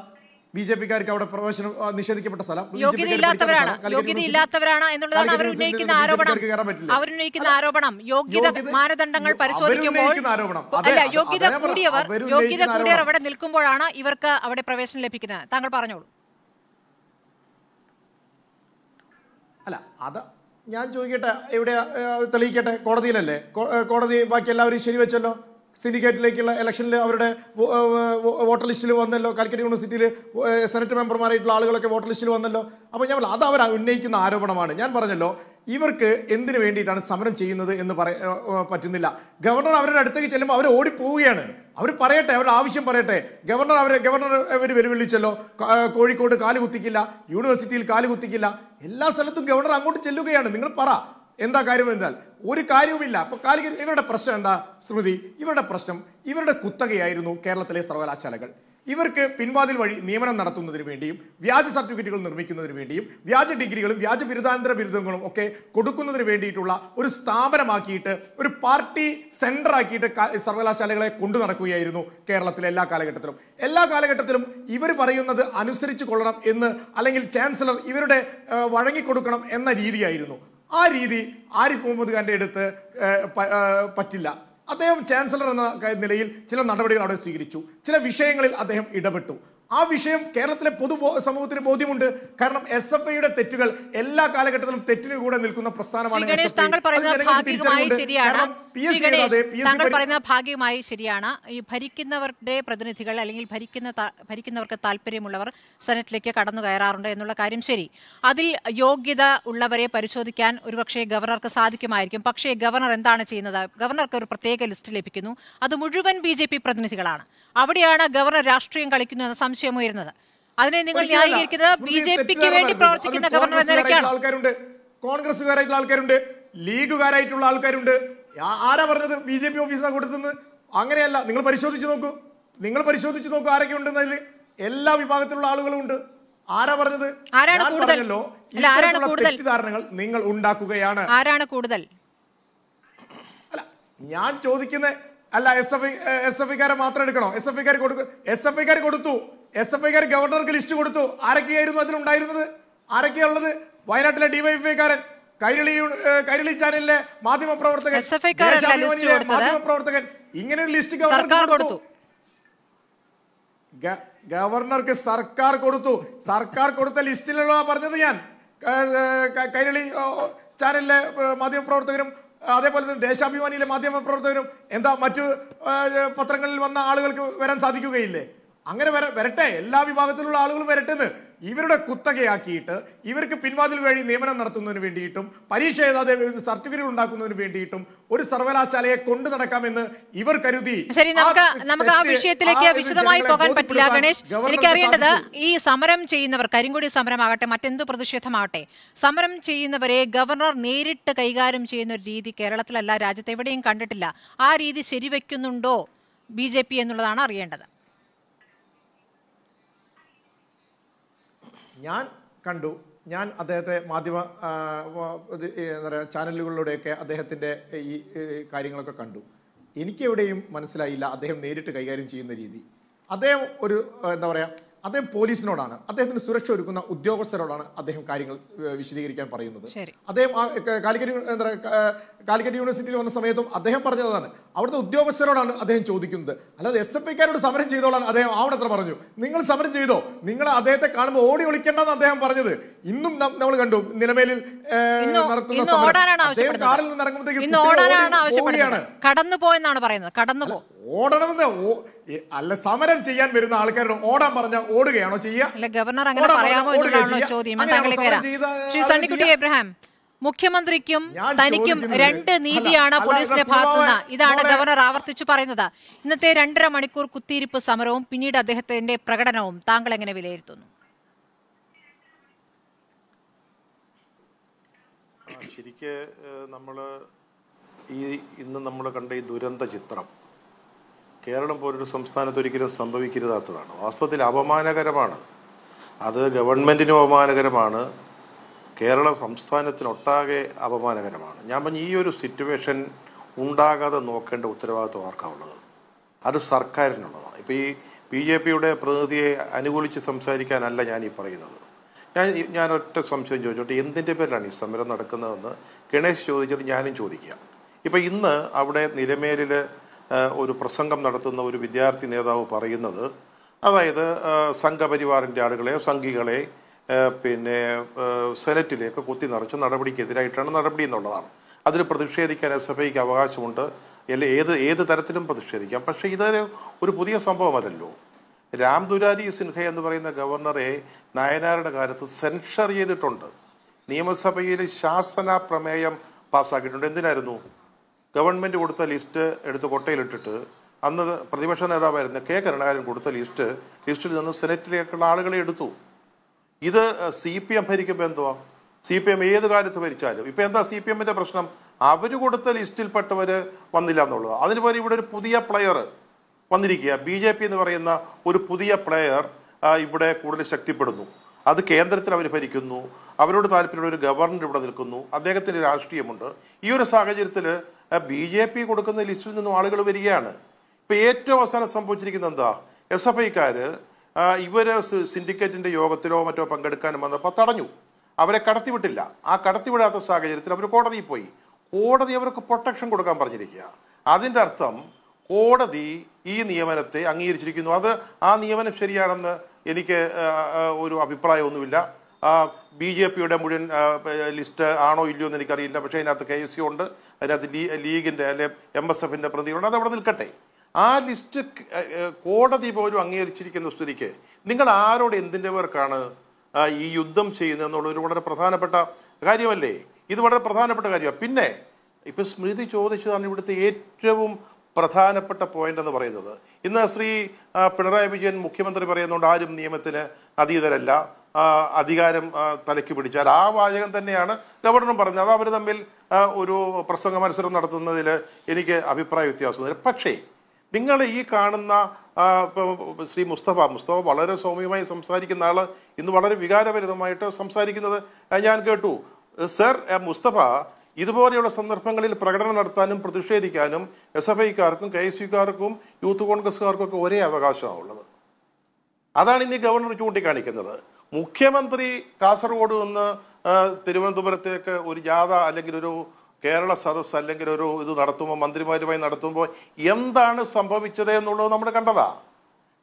S5: ബി ജെ പിക്കാർക്ക് അവിടെ പ്രവേശനം നിഷേധിക്കപ്പെട്ട സ്ഥലം യോഗ്യതയില്ലാത്തവരാണ് യോഗ്യതയില്ലാത്തവരാണ്
S4: എന്നുള്ളതാണ് അവർ ഉന്നയിക്കുന്ന ആരോപണം അവർ ഉന്നയിക്കുന്ന ആരോപണം യോഗ്യത മാനദണ്ഡങ്ങൾ പരിശോധിക്കുമ്പോൾ അല്ല യോഗ്യത കൂടിയവർ യോഗ്യത കൂടിയവർ അവിടെ നിൽക്കുമ്പോഴാണ് ഇവർക്ക് അവിടെ പ്രവേശനം ലഭിക്കുന്നത് താങ്കൾ പറഞ്ഞോളൂ
S5: അല്ല അത് ഞാൻ ചോദിക്കട്ടെ ഇവിടെ തെളിയിക്കട്ടെ കോടതിയിലല്ലേ കോടതി ബാക്കി എല്ലാവരും ശരിവെച്ചല്ലോ സിൻഡിക്കേറ്റിലേക്കുള്ള ഇലക്ഷനിൽ അവരുടെ വോട്ടർ ലിസ്റ്റിൽ വന്നല്ലോ കാലിക്കറ്റ് യൂണിവേഴ്സിറ്റിയിൽ സെനറ്റ് മെമ്പർമാരായിട്ടുള്ള ആളുകളൊക്കെ വോട്ടർ ലിസ്റ്റിൽ വന്നല്ലോ അപ്പോൾ ഞാൻ അത് അവർ ഉന്നയിക്കുന്ന ആരോപണമാണ് ഞാൻ പറഞ്ഞല്ലോ ഇവർക്ക് എന്തിനു വേണ്ടിയിട്ടാണ് സമരം ചെയ്യുന്നത് എന്ന് പറ പറ്റുന്നില്ല ഗവർണർ അവരുടെ അടുത്തേക്ക് ചെല്ലുമ്പോൾ അവർ ഓടിപ്പോവുകയാണ് അവർ പറയട്ടെ അവരുടെ ആവശ്യം പറയട്ടെ ഗവർണർ അവരെ ഗവർണർ അവർ വെല്ലുവിളിച്ചല്ലോ കോഴിക്കോട് കാലുകുത്തിക്കില്ല കുത്തിക്കില്ല യൂണിവേഴ്സിറ്റിയിൽ കാലുകുത്തിക്കില്ല കുത്തിക്കില്ല എല്ലാ സ്ഥലത്തും ഗവർണർ അങ്ങോട്ട് ചെല്ലുകയാണ് നിങ്ങൾ പറ എന്താ കാര്യം എന്നാൽ ഒരു കാര്യവുമില്ല അപ്പോൾ കാലിക ഇവരുടെ പ്രശ്നം എന്താ സ്മൃതി ഇവരുടെ പ്രശ്നം ഇവരുടെ കുത്തകയായിരുന്നു കേരളത്തിലെ സർവകലാശാലകൾ ഇവർക്ക് പിൻവാതിൽ വഴി നിയമനം നടത്തുന്നതിന് വേണ്ടിയും വ്യാജ സർട്ടിഫിക്കറ്റുകൾ നിർമ്മിക്കുന്നതിന് വേണ്ടിയും വ്യാജ ഡിഗ്രികളും വ്യാജ ബിരുദാന്തര ബിരുദങ്ങളും ഒക്കെ കൊടുക്കുന്നതിന് വേണ്ടിയിട്ടുള്ള ഒരു സ്ഥാപനമാക്കിയിട്ട് ഒരു പാർട്ടി ആക്കിയിട്ട് സർവകലാശാലകളെ കൊണ്ടു നടക്കുകയായിരുന്നു കേരളത്തിലെ എല്ലാ കാലഘട്ടത്തിലും എല്ലാ കാലഘട്ടത്തിലും ഇവർ പറയുന്നത് അനുസരിച്ച് കൊള്ളണം എന്ന് അല്ലെങ്കിൽ ചാൻസലർ ഇവരുടെ വഴങ്ങിക്കൊടുക്കണം എന്ന രീതിയായിരുന്നു ആ രീതി ആരിഫ് മുഹമ്മദ് ഖാൻ്റെ അടുത്ത് പറ്റില്ല അദ്ദേഹം ചാൻസലർ എന്ന നിലയിൽ ചില നടപടികൾ അവിടെ സ്വീകരിച്ചു ചില വിഷയങ്ങളിൽ അദ്ദേഹം ഇടപെട്ടു ആ വിഷയം കേരളത്തിലെ പൊതു സമൂഹത്തിന് ബോധ്യമുണ്ട് കാരണം എസ് എഫ് ഐയുടെ തെറ്റുകൾ എല്ലാ കാലഘട്ടത്തിലും തെറ്റിന് കൂടെ നിൽക്കുന്ന പ്രസ്ഥാനമാണ്
S4: ഭാഗ്യമായി ശരിയാണ് ഈ ഭരിക്കുന്നവരുടെ പ്രതിനിധികൾ അല്ലെങ്കിൽ ഭരിക്കുന്ന ഭരിക്കുന്നവർക്ക് താല്പര്യമുള്ളവർ സെനറ്റിലേക്ക് കടന്നു കയറാറുണ്ട് എന്നുള്ള കാര്യം ശരി അതിൽ യോഗ്യത ഉള്ളവരെ പരിശോധിക്കാൻ ഒരുപക്ഷെ ഗവർണർക്ക് സാധിക്കുമായിരിക്കും പക്ഷേ ഗവർണർ എന്താണ് ചെയ്യുന്നത് ഗവർണർക്ക് ഒരു പ്രത്യേക ലിസ്റ്റ് ലഭിക്കുന്നു അത് മുഴുവൻ ബി പ്രതിനിധികളാണ് അവിടെയാണ് ഗവർണർ രാഷ്ട്രീയം കളിക്കുന്നു എന്ന സംശയം ഉയരുന്നത് അതിനെ നിങ്ങൾ ന്യായീകരിക്കുന്നത് ബി ജെ പിക്ക് വേണ്ടി പ്രവർത്തിക്കുന്ന ഗവർണർ എന്ന
S5: കോൺഗ്രസ്സുകാരായിട്ടുള്ള ആൾക്കാരുണ്ട് ലീഗുകാരായിട്ടുള്ള ആൾക്കാരുണ്ട് ആരാ പറഞ്ഞത് ബി ജെ പി അങ്ങനെയല്ല നിങ്ങൾ പരിശോധിച്ച് നോക്കൂ നിങ്ങൾ പരിശോധിച്ച് നോക്കൂ ആരൊക്കെ ഉണ്ടെന്നതിൽ എല്ലാ വിഭാഗത്തിലുള്ള ഉണ്ട് ആരാ പറഞ്ഞത് പറഞ്ഞല്ലോ തെറ്റിദ്ധാരണകൾ നിങ്ങൾ ഉണ്ടാക്കുകയാണ്
S4: ആരാണ് കൂടുതൽ
S5: അല്ല ഞാൻ ചോദിക്കുന്ന അല്ല എസ് എഫ് എസ് എഫ് ഐക്കാരെ മാത്രം എടുക്കണോ എസ് എഫ് ഐക്കാർ കൊടുക്കും എസ് എഫ് ഐക്കാർ കൊടുത്തു എസ് എഫ് ഐക്കാർ ഗവർണർക്ക് ലിസ്റ്റ് കൊടുത്തു ആരൊക്കെയായിരുന്നു അതിലുണ്ടായിരുന്നത് ആരൊക്കെയുള്ളത് വയനാട്ടിലെ ഡിവൈഎഫ്ഐക്കാരൻ കൈരളി കൈരളി ചാനലിലെ മാധ്യമ പ്രവർത്തകൻ മാധ്യമ പ്രവർത്തകൻ ഇങ്ങനെ ഒരു ലിസ്റ്റ് ഗവർണർ കൊടുത്തു ഗവർണർക്ക് സർക്കാർ കൊടുത്തു സർക്കാർ കൊടുത്ത ലിസ്റ്റിലുള്ള പറഞ്ഞത് ഞാൻ കൈരളി ചാനലിലെ മാധ്യമപ്രവർത്തകരും അതേപോലെ തന്നെ ദേശാഭിമാനിയിലെ മാധ്യമപ്രവർത്തകരും എന്താ മറ്റു പത്രങ്ങളിൽ വന്ന ആളുകൾക്ക് വരാൻ സാധിക്കുകയില്ലേ അങ്ങനെ വര വരട്ടെ എല്ലാ വിഭാഗത്തിലുള്ള ആളുകളും വരട്ടെന്ന് ഇവരുടെ കുത്തകയാക്കിയിട്ട് ഇവർക്ക് പിൻവാതിൽ വഴി നിയമനം നടത്തുന്നതിന് വേണ്ടിയിട്ടും പരീക്ഷ എഴുതാതെ സർട്ടിഫിക്കറ്റുകൾ ഉണ്ടാക്കുന്നതിന് വേണ്ടിയിട്ടും ഒരു സർവകലാശാലയെ കൊണ്ടു നടക്കാമെന്ന് ഇവർ കരുതി ശരി നമുക്ക് നമുക്ക് ആ വിഷയത്തിലേക്ക് വിശദമായി പോകാൻ പറ്റില്ല ഗണേഷ് എനിക്കറിയേണ്ടത്
S4: ഈ സമരം ചെയ്യുന്നവർ കരിങ്കൊടി സമരമാകട്ടെ മറ്റെന്ത് പ്രതിഷേധമാകട്ടെ സമരം ചെയ്യുന്നവരെ ഗവർണർ നേരിട്ട് കൈകാര്യം ചെയ്യുന്ന ഒരു രീതി കേരളത്തിലല്ല രാജ്യത്ത് എവിടെയും കണ്ടിട്ടില്ല ആ രീതി ശരിവെക്കുന്നുണ്ടോ ബി എന്നുള്ളതാണ് അറിയേണ്ടത്
S5: ഞാൻ കണ്ടു ഞാൻ അദ്ദേഹത്തെ മാധ്യമ എന്താ പറയുക ചാനലുകളിലൂടെയൊക്കെ അദ്ദേഹത്തിൻ്റെ ഈ കാര്യങ്ങളൊക്കെ കണ്ടു എനിക്കെവിടെയും മനസ്സിലായില്ല അദ്ദേഹം നേരിട്ട് കൈകാര്യം ചെയ്യുന്ന രീതി അദ്ദേഹം ഒരു എന്താ പറയുക അദ്ദേഹം പോലീസിനോടാണ് അദ്ദേഹത്തിന് സുരക്ഷ ഒരുക്കുന്ന ഉദ്യോഗസ്ഥരോടാണ് അദ്ദേഹം കാര്യങ്ങൾ വിശദീകരിക്കാൻ പറയുന്നത് അദ്ദേഹം കാലിക്കറ്റ് എന്താ കാലിക്കറ്റ് യൂണിവേഴ്സിറ്റിയിൽ വന്ന സമയത്തും അദ്ദേഹം പറഞ്ഞതാണ് അവിടുത്തെ ഉദ്യോഗസ്ഥരോടാണ് അദ്ദേഹം ചോദിക്കുന്നത് അല്ലാതെ എസ് എഫ് ഐക്കാരോട് സമരം ചെയ്തോളാണ് അദ്ദേഹം ആവണത്ര പറഞ്ഞു നിങ്ങൾ സമരം ചെയ്തോ നിങ്ങൾ അദ്ദേഹത്തെ കാണുമ്പോൾ ഓടി വിളിക്കേണ്ടെന്ന് അദ്ദേഹം പറഞ്ഞത് ഇന്നും നമ്മൾ കണ്ടു നിലമേലിൽ നടത്തുന്ന സമരം കാറിൽ നിന്ന് ഇറങ്ങുമ്പോഴത്തേക്ക്
S4: കടന്നു പോയെന്നാണ് പറയുന്നത് കടന്നു
S5: ഓടണമെന്ന് അല്ല സമരം ചെയ്യാൻ വരുന്ന ആൾക്കാരോട് ഓടാൻ പറഞ്ഞ ഓടുകയാണോ ചെയ്യുക ഗവർണർ അങ്ങനെ പറയാമോ
S4: ശ്രീ സണ്ണിക്കുട്ടി മുഖ്യമന്ത്രിക്കും തനിക്കും രണ്ട് നീതിയാണ് പോലീസിന്റെ ഭാഗത്തുനിന്ന് ഇതാണ് ഗവർണർ ആവർത്തിച്ചു പറയുന്നത് ഇന്നത്തെ രണ്ടര മണിക്കൂർ കുത്തിയിരിപ്പ് സമരവും പിന്നീട് അദ്ദേഹത്തിന്റെ പ്രകടനവും താങ്കൾ എങ്ങനെ വിലയിരുത്തുന്നു
S6: ശരിക്ക് നമ്മൾ ഈ ഇന്ന് നമ്മൾ കണ്ട ഈ ദുരന്ത ചിത്രം കേരളം പോലൊരു സംസ്ഥാനത്ത് ഒരിക്കലും സംഭവിക്കരുതാത്തതാണ് വാസ്തവത്തിൽ അപമാനകരമാണ് അത് ഗവൺമെൻറ്റിനും അപമാനകരമാണ് കേരള സംസ്ഥാനത്തിനൊട്ടാകെ അപമാനകരമാണ് ഞാൻ പറഞ്ഞ ഈ ഒരു സിറ്റുവേഷൻ ഉണ്ടാകാതെ നോക്കേണ്ട ഉത്തരവാദിത്വം ആർക്കാവുള്ളത് അത് സർക്കാരിനുള്ളതാണ് ഇപ്പോൾ ഈ ബി ജെ പിയുടെ പ്രതിനിധിയെ അനുകൂലിച്ച് സംസാരിക്കാനല്ല ഞാൻ ഈ പറയുന്നത് ഞാൻ ഞാൻ ഒറ്റ സംശയം ചോദിച്ചോട്ടെ എന്തിൻ്റെ പേരിലാണ് ഈ സമരം നടക്കുന്നതെന്ന് ഗണേശ് ചോദിച്ചത് ഞാനും ചോദിക്കുക ഇപ്പം ഇന്ന് അവിടെ നിലമേലിൽ ഒരു പ്രസംഗം നടത്തുന്ന ഒരു വിദ്യാർത്ഥി നേതാവ് പറയുന്നത് അതായത് സംഘപരിവാറിൻ്റെ ആളുകളെ സംഘികളെ പിന്നെ സെനറ്റിലേക്ക് കുത്തി നിറച്ച് നടപടിക്കെതിരായിട്ടാണ് നടപടി എന്നുള്ളതാണ് അതിൽ പ്രതിഷേധിക്കാൻ എസ് എഫ് ഐക്ക് അവകാശമുണ്ട് അല്ലെ ഏത് ഏത് തരത്തിലും പ്രതിഷേധിക്കാം പക്ഷേ ഇത് ഒരു പുതിയ സംഭവമല്ലല്ലോ രാം ദുരാരി സിൻഹ എന്ന് പറയുന്ന ഗവർണറെ നായനാരുടെ കാലത്ത് സെൻഷർ ചെയ്തിട്ടുണ്ട് നിയമസഭയിൽ ശാസന പ്രമേയം പാസ്സാക്കിയിട്ടുണ്ട് എന്തിനായിരുന്നു ഗവൺമെൻറ് കൊടുത്ത ലിസ്റ്റ് എടുത്ത് കൊട്ടയിലിട്ടിട്ട് അന്ന് പ്രതിപക്ഷ നേതാവായിരുന്ന കെ കരുണാകരൻ കൊടുത്ത ലിസ്റ്റ് ലിസ്റ്റിൽ നിന്ന് സെനറ്റിലേക്കുള്ള ആളുകളെ എടുത്തു ഇത് സി പി എം ഭരിക്കുമ്പോൾ എന്തുവാ സി പി എം ഏത് കാലത്ത് ഭരിച്ചാലും ഇപ്പം എന്താ സി പി എമ്മിൻ്റെ പ്രശ്നം അവർ കൊടുത്ത ലിസ്റ്റിൽപ്പെട്ടവർ വന്നില്ല എന്നുള്ളത് അതിന് ഇവിടെ ഒരു പുതിയ പ്ലെയർ വന്നിരിക്കുക ബി ജെ പി എന്ന് പറയുന്ന ഒരു പുതിയ പ്ലെയർ ഇവിടെ കൂടുതൽ ശക്തിപ്പെടുന്നു അത് കേന്ദ്രത്തിൽ അവർ ഭരിക്കുന്നു അവരോട് താല്പര്യമുള്ള ഒരു ഗവർണർ ഇവിടെ നിൽക്കുന്നു അദ്ദേഹത്തിൻ്റെ രാഷ്ട്രീയമുണ്ട് ഈ ഒരു സാഹചര്യത്തിൽ ബി ജെ പി കൊടുക്കുന്ന ലിസ്റ്റിൽ നിന്നും ആളുകൾ വരികയാണ് ഇപ്പം ഏറ്റവും അവസാനം സംഭവിച്ചിരിക്കുന്നത് എന്താ എസ് എഫ് ഐക്കാർ ഇവർ സിൻഡിക്കേറ്റിൻ്റെ യോഗത്തിലോ മറ്റോ പങ്കെടുക്കാനും വന്നപ്പോൾ തടഞ്ഞു അവരെ കടത്തിവിട്ടില്ല ആ കടത്തിവിടാത്ത സാഹചര്യത്തിൽ അവർ കോടതിയിൽ പോയി കോടതി അവർക്ക് പ്രൊട്ടക്ഷൻ കൊടുക്കാൻ പറഞ്ഞിരിക്കുക അതിൻ്റെ അർത്ഥം കോടതി ഈ നിയമനത്തെ അംഗീകരിച്ചിരിക്കുന്നു അത് ആ നിയമനം ശരിയാണെന്ന് എനിക്ക് ഒരു അഭിപ്രായമൊന്നുമില്ല ബി ജെ പിയുടെ മുഴുവൻ ലിസ്റ്റ് ആണോ ഇല്ലയോ എന്ന് എനിക്കറിയില്ല പക്ഷേ അതിനകത്ത് കെ എസ് യു ഉണ്ട് അതിനകത്ത് ലീ ലീഗിൻ്റെ അല്ലെ എം എസ് എഫിൻ്റെ പ്രതികളുണ്ട് അതവിടെ നിൽക്കട്ടെ ആ ലിസ്റ്റ് കോടതി പോലും അംഗീകരിച്ചിരിക്കുന്ന സ്ഥിതിക്ക് നിങ്ങൾ ആരോട് എന്തിൻ്റെ പേർക്കാണ് ഈ യുദ്ധം ചെയ്യുന്നത് എന്നുള്ളൊരു വളരെ പ്രധാനപ്പെട്ട കാര്യമല്ലേ ഇത് വളരെ പ്രധാനപ്പെട്ട കാര്യമാണ് പിന്നെ ഇപ്പം സ്മൃതി ചോദിച്ചതാണ് ഇവിടുത്തെ ഏറ്റവും പ്രധാനപ്പെട്ട പോയിന്റ് എന്ന് പറയുന്നത് ഇന്ന് ശ്രീ പിണറായി വിജയൻ മുഖ്യമന്ത്രി പറയുന്നുണ്ട് ആരും നിയമത്തിന് അതീതരല്ല അധികാരം തലയ്ക്ക് പിടിച്ചാൽ ആ വാചകം തന്നെയാണ് ഗവർണറും പറഞ്ഞത് അത് അവർ തമ്മിൽ ഒരു പ്രസംഗ മത്സരം നടത്തുന്നതിൽ എനിക്ക് അഭിപ്രായ വ്യത്യാസം പക്ഷേ നിങ്ങൾ ഈ കാണുന്ന ശ്രീ മുസ്തഫ മുസ്തഫ വളരെ സൗമ്യമായി സംസാരിക്കുന്ന ആൾ ഇന്ന് വളരെ വികാരപരിതമായിട്ട് സംസാരിക്കുന്നത് ഞാൻ കേട്ടു സർ മുസ്തഫ ഇതുപോലെയുള്ള സന്ദർഭങ്ങളിൽ പ്രകടനം നടത്താനും പ്രതിഷേധിക്കാനും എസ് എഫ് ഐക്കാർക്കും കെ എസ് യുക്കാർക്കും യൂത്ത് കോൺഗ്രസ്സുകാർക്കും ഒക്കെ ഒരേ അവകാശമാണ് ഉള്ളത് അതാണ് ഇനി ഗവർണർ ചൂണ്ടിക്കാണിക്കുന്നത് മുഖ്യമന്ത്രി കാസർഗോഡ് നിന്ന് തിരുവനന്തപുരത്തേക്ക് ഒരു ജാഥ അല്ലെങ്കിൽ ഒരു കേരള സദസ് അല്ലെങ്കിൽ ഒരു ഇത് നടത്തുമ്പോൾ മന്ത്രിമാരുമായി നടത്തുമ്പോൾ എന്താണ് സംഭവിച്ചത് എന്നുള്ളത് നമ്മൾ കണ്ടതാ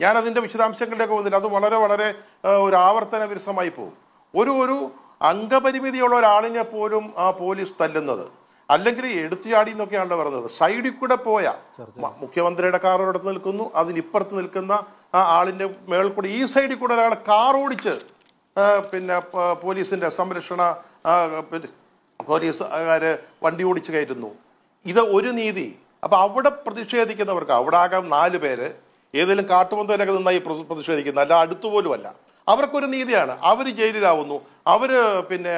S6: ഞാൻ വിശദാംശങ്ങളിലേക്ക് പോകുന്നില്ല അത് വളരെ വളരെ ഒരു ആവർത്തന വിരസമായി പോകും ഒരു ഒരു അംഗപരിമിതിയുള്ള ഒരാളിനെ പോലും ആ പോലീസ് തല്ലുന്നത് അല്ലെങ്കിൽ എടുത്തുചാടി എന്നൊക്കെയാണല്ലോ പറഞ്ഞത് സൈഡിൽ കൂടെ പോയ മുഖ്യമന്ത്രിയുടെ കാർ ഒരിടത്ത് നിൽക്കുന്നു അതിനിപ്പുറത്ത് നിൽക്കുന്ന ആ ആളിൻ്റെ മേൾക്കൂടെ കൂടെ ഈ സൈഡിൽ കൂടെ ഒരാൾ കാർ ഓടിച്ച് പിന്നെ പോലീസിൻ്റെ സംരക്ഷണ പോലീസുകാർ വണ്ടി ഓടിച്ചു കയറ്റുന്നു ഇത് ഒരു നീതി അപ്പോൾ അവിടെ പ്രതിഷേധിക്കുന്നവർക്ക് അവിടെ ആകാം നാല് പേര് ഏതെങ്കിലും കാട്ടുപന്തലൊക്കെ നിന്നായി പ്രതിഷേധിക്കുന്നു അല്ല അടുത്തുപോലുമല്ല അവർക്കൊരു നീതിയാണ് അവർ ജയിലിലാവുന്നു അവർ പിന്നെ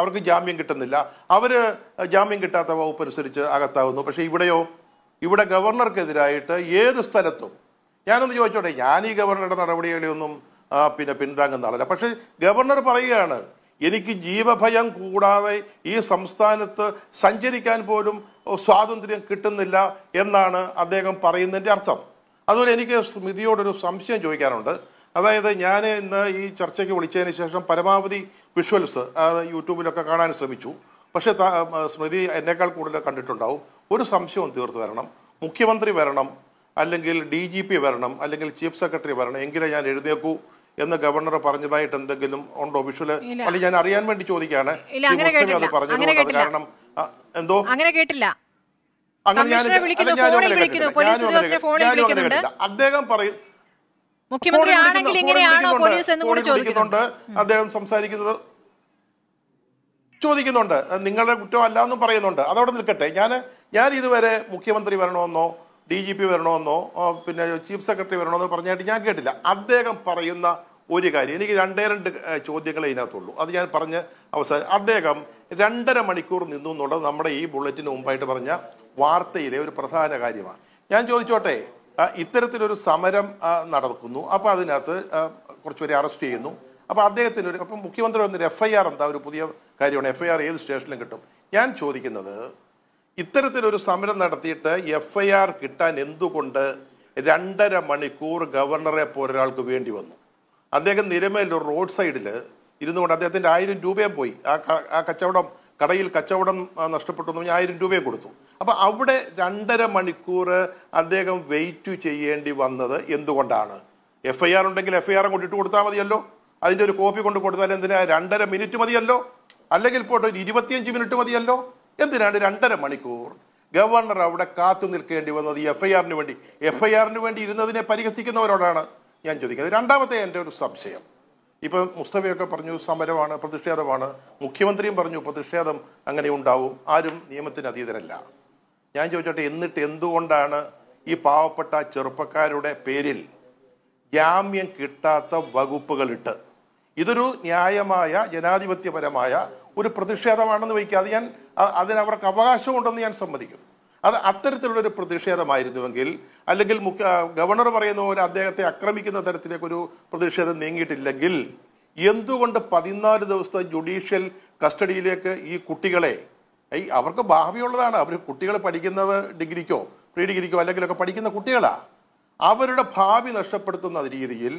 S6: അവർക്ക് ജാമ്യം കിട്ടുന്നില്ല അവർ ജാമ്യം കിട്ടാത്ത വകുപ്പ് അനുസരിച്ച് അകത്താവുന്നു പക്ഷേ ഇവിടെയോ ഇവിടെ ഗവർണർക്കെതിരായിട്ട് ഏത് സ്ഥലത്തും ഞാനൊന്ന് ചോദിച്ചോട്ടെ ഞാൻ ഈ ഗവർണറുടെ നടപടികളെയൊന്നും പിന്നെ പിന്താങ്ങുന്ന ആളല്ല പക്ഷേ ഗവർണർ പറയുകയാണ് എനിക്ക് ജീവഭയം കൂടാതെ ഈ സംസ്ഥാനത്ത് സഞ്ചരിക്കാൻ പോലും സ്വാതന്ത്ര്യം കിട്ടുന്നില്ല എന്നാണ് അദ്ദേഹം പറയുന്നതിൻ്റെ അർത്ഥം അതുപോലെ എനിക്ക് സ്മിതിയോടൊരു സംശയം ചോദിക്കാനുണ്ട് അതായത് ഞാൻ ഇന്ന് ഈ ചർച്ചയ്ക്ക് വിളിച്ചതിന് ശേഷം പരമാവധി വിഷ്വൽസ് യൂട്യൂബിലൊക്കെ കാണാൻ ശ്രമിച്ചു പക്ഷേ സ്മൃതി എന്നേക്കാൾ കൂടുതൽ കണ്ടിട്ടുണ്ടാവും ഒരു സംശയവും തീർത്ത് വരണം മുഖ്യമന്ത്രി വരണം അല്ലെങ്കിൽ ഡി ജി പി വരണം അല്ലെങ്കിൽ ചീഫ് സെക്രട്ടറി വരണം എങ്കിലേ ഞാൻ എഴുതിയേക്കൂ എന്ന് ഗവർണർ പറഞ്ഞതായിട്ട് എന്തെങ്കിലും ഉണ്ടോ വിഷുല് അല്ലെ ഞാൻ അറിയാൻ വേണ്ടി ചോദിക്കുകയാണ് കാരണം എന്തോ അങ്ങനെ കേട്ടില്ല അദ്ദേഹം പറയും
S4: മുഖ്യമന്ത്രി ആണെങ്കിൽ പോലീസ് എന്ന് കൂടി ചോദിക്കുന്നുണ്ട്
S6: അദ്ദേഹം സംസാരിക്കുന്നത് ചോദിക്കുന്നുണ്ട് നിങ്ങളുടെ അല്ല എന്നും പറയുന്നുണ്ട് അതവിടെ നിൽക്കട്ടെ ഞാൻ ഞാൻ ഇതുവരെ മുഖ്യമന്ത്രി വരണമെന്നോ ഡി ജി പി വരണമെന്നോ പിന്നെ ചീഫ് സെക്രട്ടറി വരണമെന്നോ പറഞ്ഞായിട്ട് ഞാൻ കേട്ടില്ല അദ്ദേഹം പറയുന്ന ഒരു കാര്യം എനിക്ക് രണ്ടേ രണ്ട് ചോദ്യങ്ങൾ ഇതിനകത്തുള്ളൂ അത് ഞാൻ പറഞ്ഞ് അവസാനം അദ്ദേഹം രണ്ടര മണിക്കൂർ നിന്നു എന്നുള്ളത് നമ്മുടെ ഈ ബുള്ളറ്റിന് മുമ്പായിട്ട് പറഞ്ഞ വാർത്തയിലെ ഒരു പ്രധാന കാര്യമാണ് ഞാൻ ചോദിച്ചോട്ടെ ഇത്തരത്തിലൊരു സമരം നടക്കുന്നു അപ്പോൾ അതിനകത്ത് കുറച്ച് പേരെ അറസ്റ്റ് ചെയ്യുന്നു അപ്പോൾ അദ്ദേഹത്തിന് ഒരു അപ്പം മുഖ്യമന്ത്രി വന്നൊരു എഫ് ഐ ആർ എന്താ ഒരു പുതിയ കാര്യമാണ് എഫ് ഐ ആർ ഏത് സ്റ്റേഷനിലും കിട്ടും ഞാൻ ചോദിക്കുന്നത് ഇത്തരത്തിലൊരു സമരം നടത്തിയിട്ട് എഫ് ഐ ആർ കിട്ടാൻ എന്തുകൊണ്ട് രണ്ടര മണിക്കൂർ ഗവർണറെ പോലൊരാൾക്ക് വേണ്ടി വന്നു അദ്ദേഹം നിരമേൽ ഒരു റോഡ് സൈഡിൽ ഇരുന്നുകൊണ്ട് അദ്ദേഹത്തിൻ്റെ ആയിരം രൂപയും പോയി ആ ആ കച്ചവടം കടയിൽ കച്ചവടം നഷ്ടപ്പെട്ടു എന്ന് പറഞ്ഞാൽ ആയിരം രൂപയും കൊടുത്തു അപ്പോൾ അവിടെ രണ്ടര മണിക്കൂർ അദ്ദേഹം വെയിറ്റ് ചെയ്യേണ്ടി വന്നത് എന്തുകൊണ്ടാണ് എഫ് ഐ ആർ ഉണ്ടെങ്കിൽ എഫ് ഐ ആർ കൊണ്ട് ഇട്ട് കൊടുത്താൽ മതിയല്ലോ അതിൻ്റെ ഒരു കോപ്പി കൊണ്ട് കൊടുത്താൽ എന്തിനാ രണ്ടര മിനിറ്റ് മതിയല്ലോ അല്ലെങ്കിൽ പോട്ടെ ഒരു ഇരുപത്തിയഞ്ച് മിനിറ്റ് മതിയല്ലോ എന്തിനാണ് രണ്ടര മണിക്കൂർ ഗവർണർ അവിടെ കാത്തു നിൽക്കേണ്ടി വന്നത് എഫ് ഐ ആറിന് വേണ്ടി എഫ് ഐ ആറിന് വേണ്ടി ഇരുന്നതിനെ പരിഹസിക്കുന്നവരോടാണ് ഞാൻ ചോദിക്കുന്നത് രണ്ടാമത്തെ എൻ്റെ ഒരു സംശയം ഇപ്പം മുസ്തഫയൊക്കെ പറഞ്ഞു സമരമാണ് പ്രതിഷേധമാണ് മുഖ്യമന്ത്രിയും പറഞ്ഞു പ്രതിഷേധം അങ്ങനെ ഉണ്ടാവും ആരും നിയമത്തിന് അതീതരല്ല ഞാൻ ചോദിച്ചോട്ടെ എന്നിട്ട് എന്തുകൊണ്ടാണ് ഈ പാവപ്പെട്ട ചെറുപ്പക്കാരുടെ പേരിൽ ജാമ്യം കിട്ടാത്ത വകുപ്പുകളിട്ട് ഇതൊരു ന്യായമായ ജനാധിപത്യപരമായ ഒരു പ്രതിഷേധമാണെന്ന് വയ്ക്കുക അത് ഞാൻ അതിനവർക്ക് അവകാശമുണ്ടെന്ന് ഞാൻ സമ്മതിക്കുന്നു അത് അത്തരത്തിലുള്ളൊരു പ്രതിഷേധമായിരുന്നുവെങ്കിൽ അല്ലെങ്കിൽ മുഖ്യ ഗവർണർ പറയുന്ന പോലെ അദ്ദേഹത്തെ ആക്രമിക്കുന്ന തരത്തിലേക്കൊരു പ്രതിഷേധം നീങ്ങിയിട്ടില്ലെങ്കിൽ എന്തുകൊണ്ട് പതിനാല് ദിവസത്തെ ജുഡീഷ്യൽ കസ്റ്റഡിയിലേക്ക് ഈ കുട്ടികളെ ഈ അവർക്ക് ഭാവിയുള്ളതാണ് അവർ കുട്ടികൾ പഠിക്കുന്നത് ഡിഗ്രിക്കോ പ്രീ ഡിഗ്രിക്കോ അല്ലെങ്കിലൊക്കെ പഠിക്കുന്ന കുട്ടികളാണ് അവരുടെ ഭാവി നഷ്ടപ്പെടുത്തുന്ന രീതിയിൽ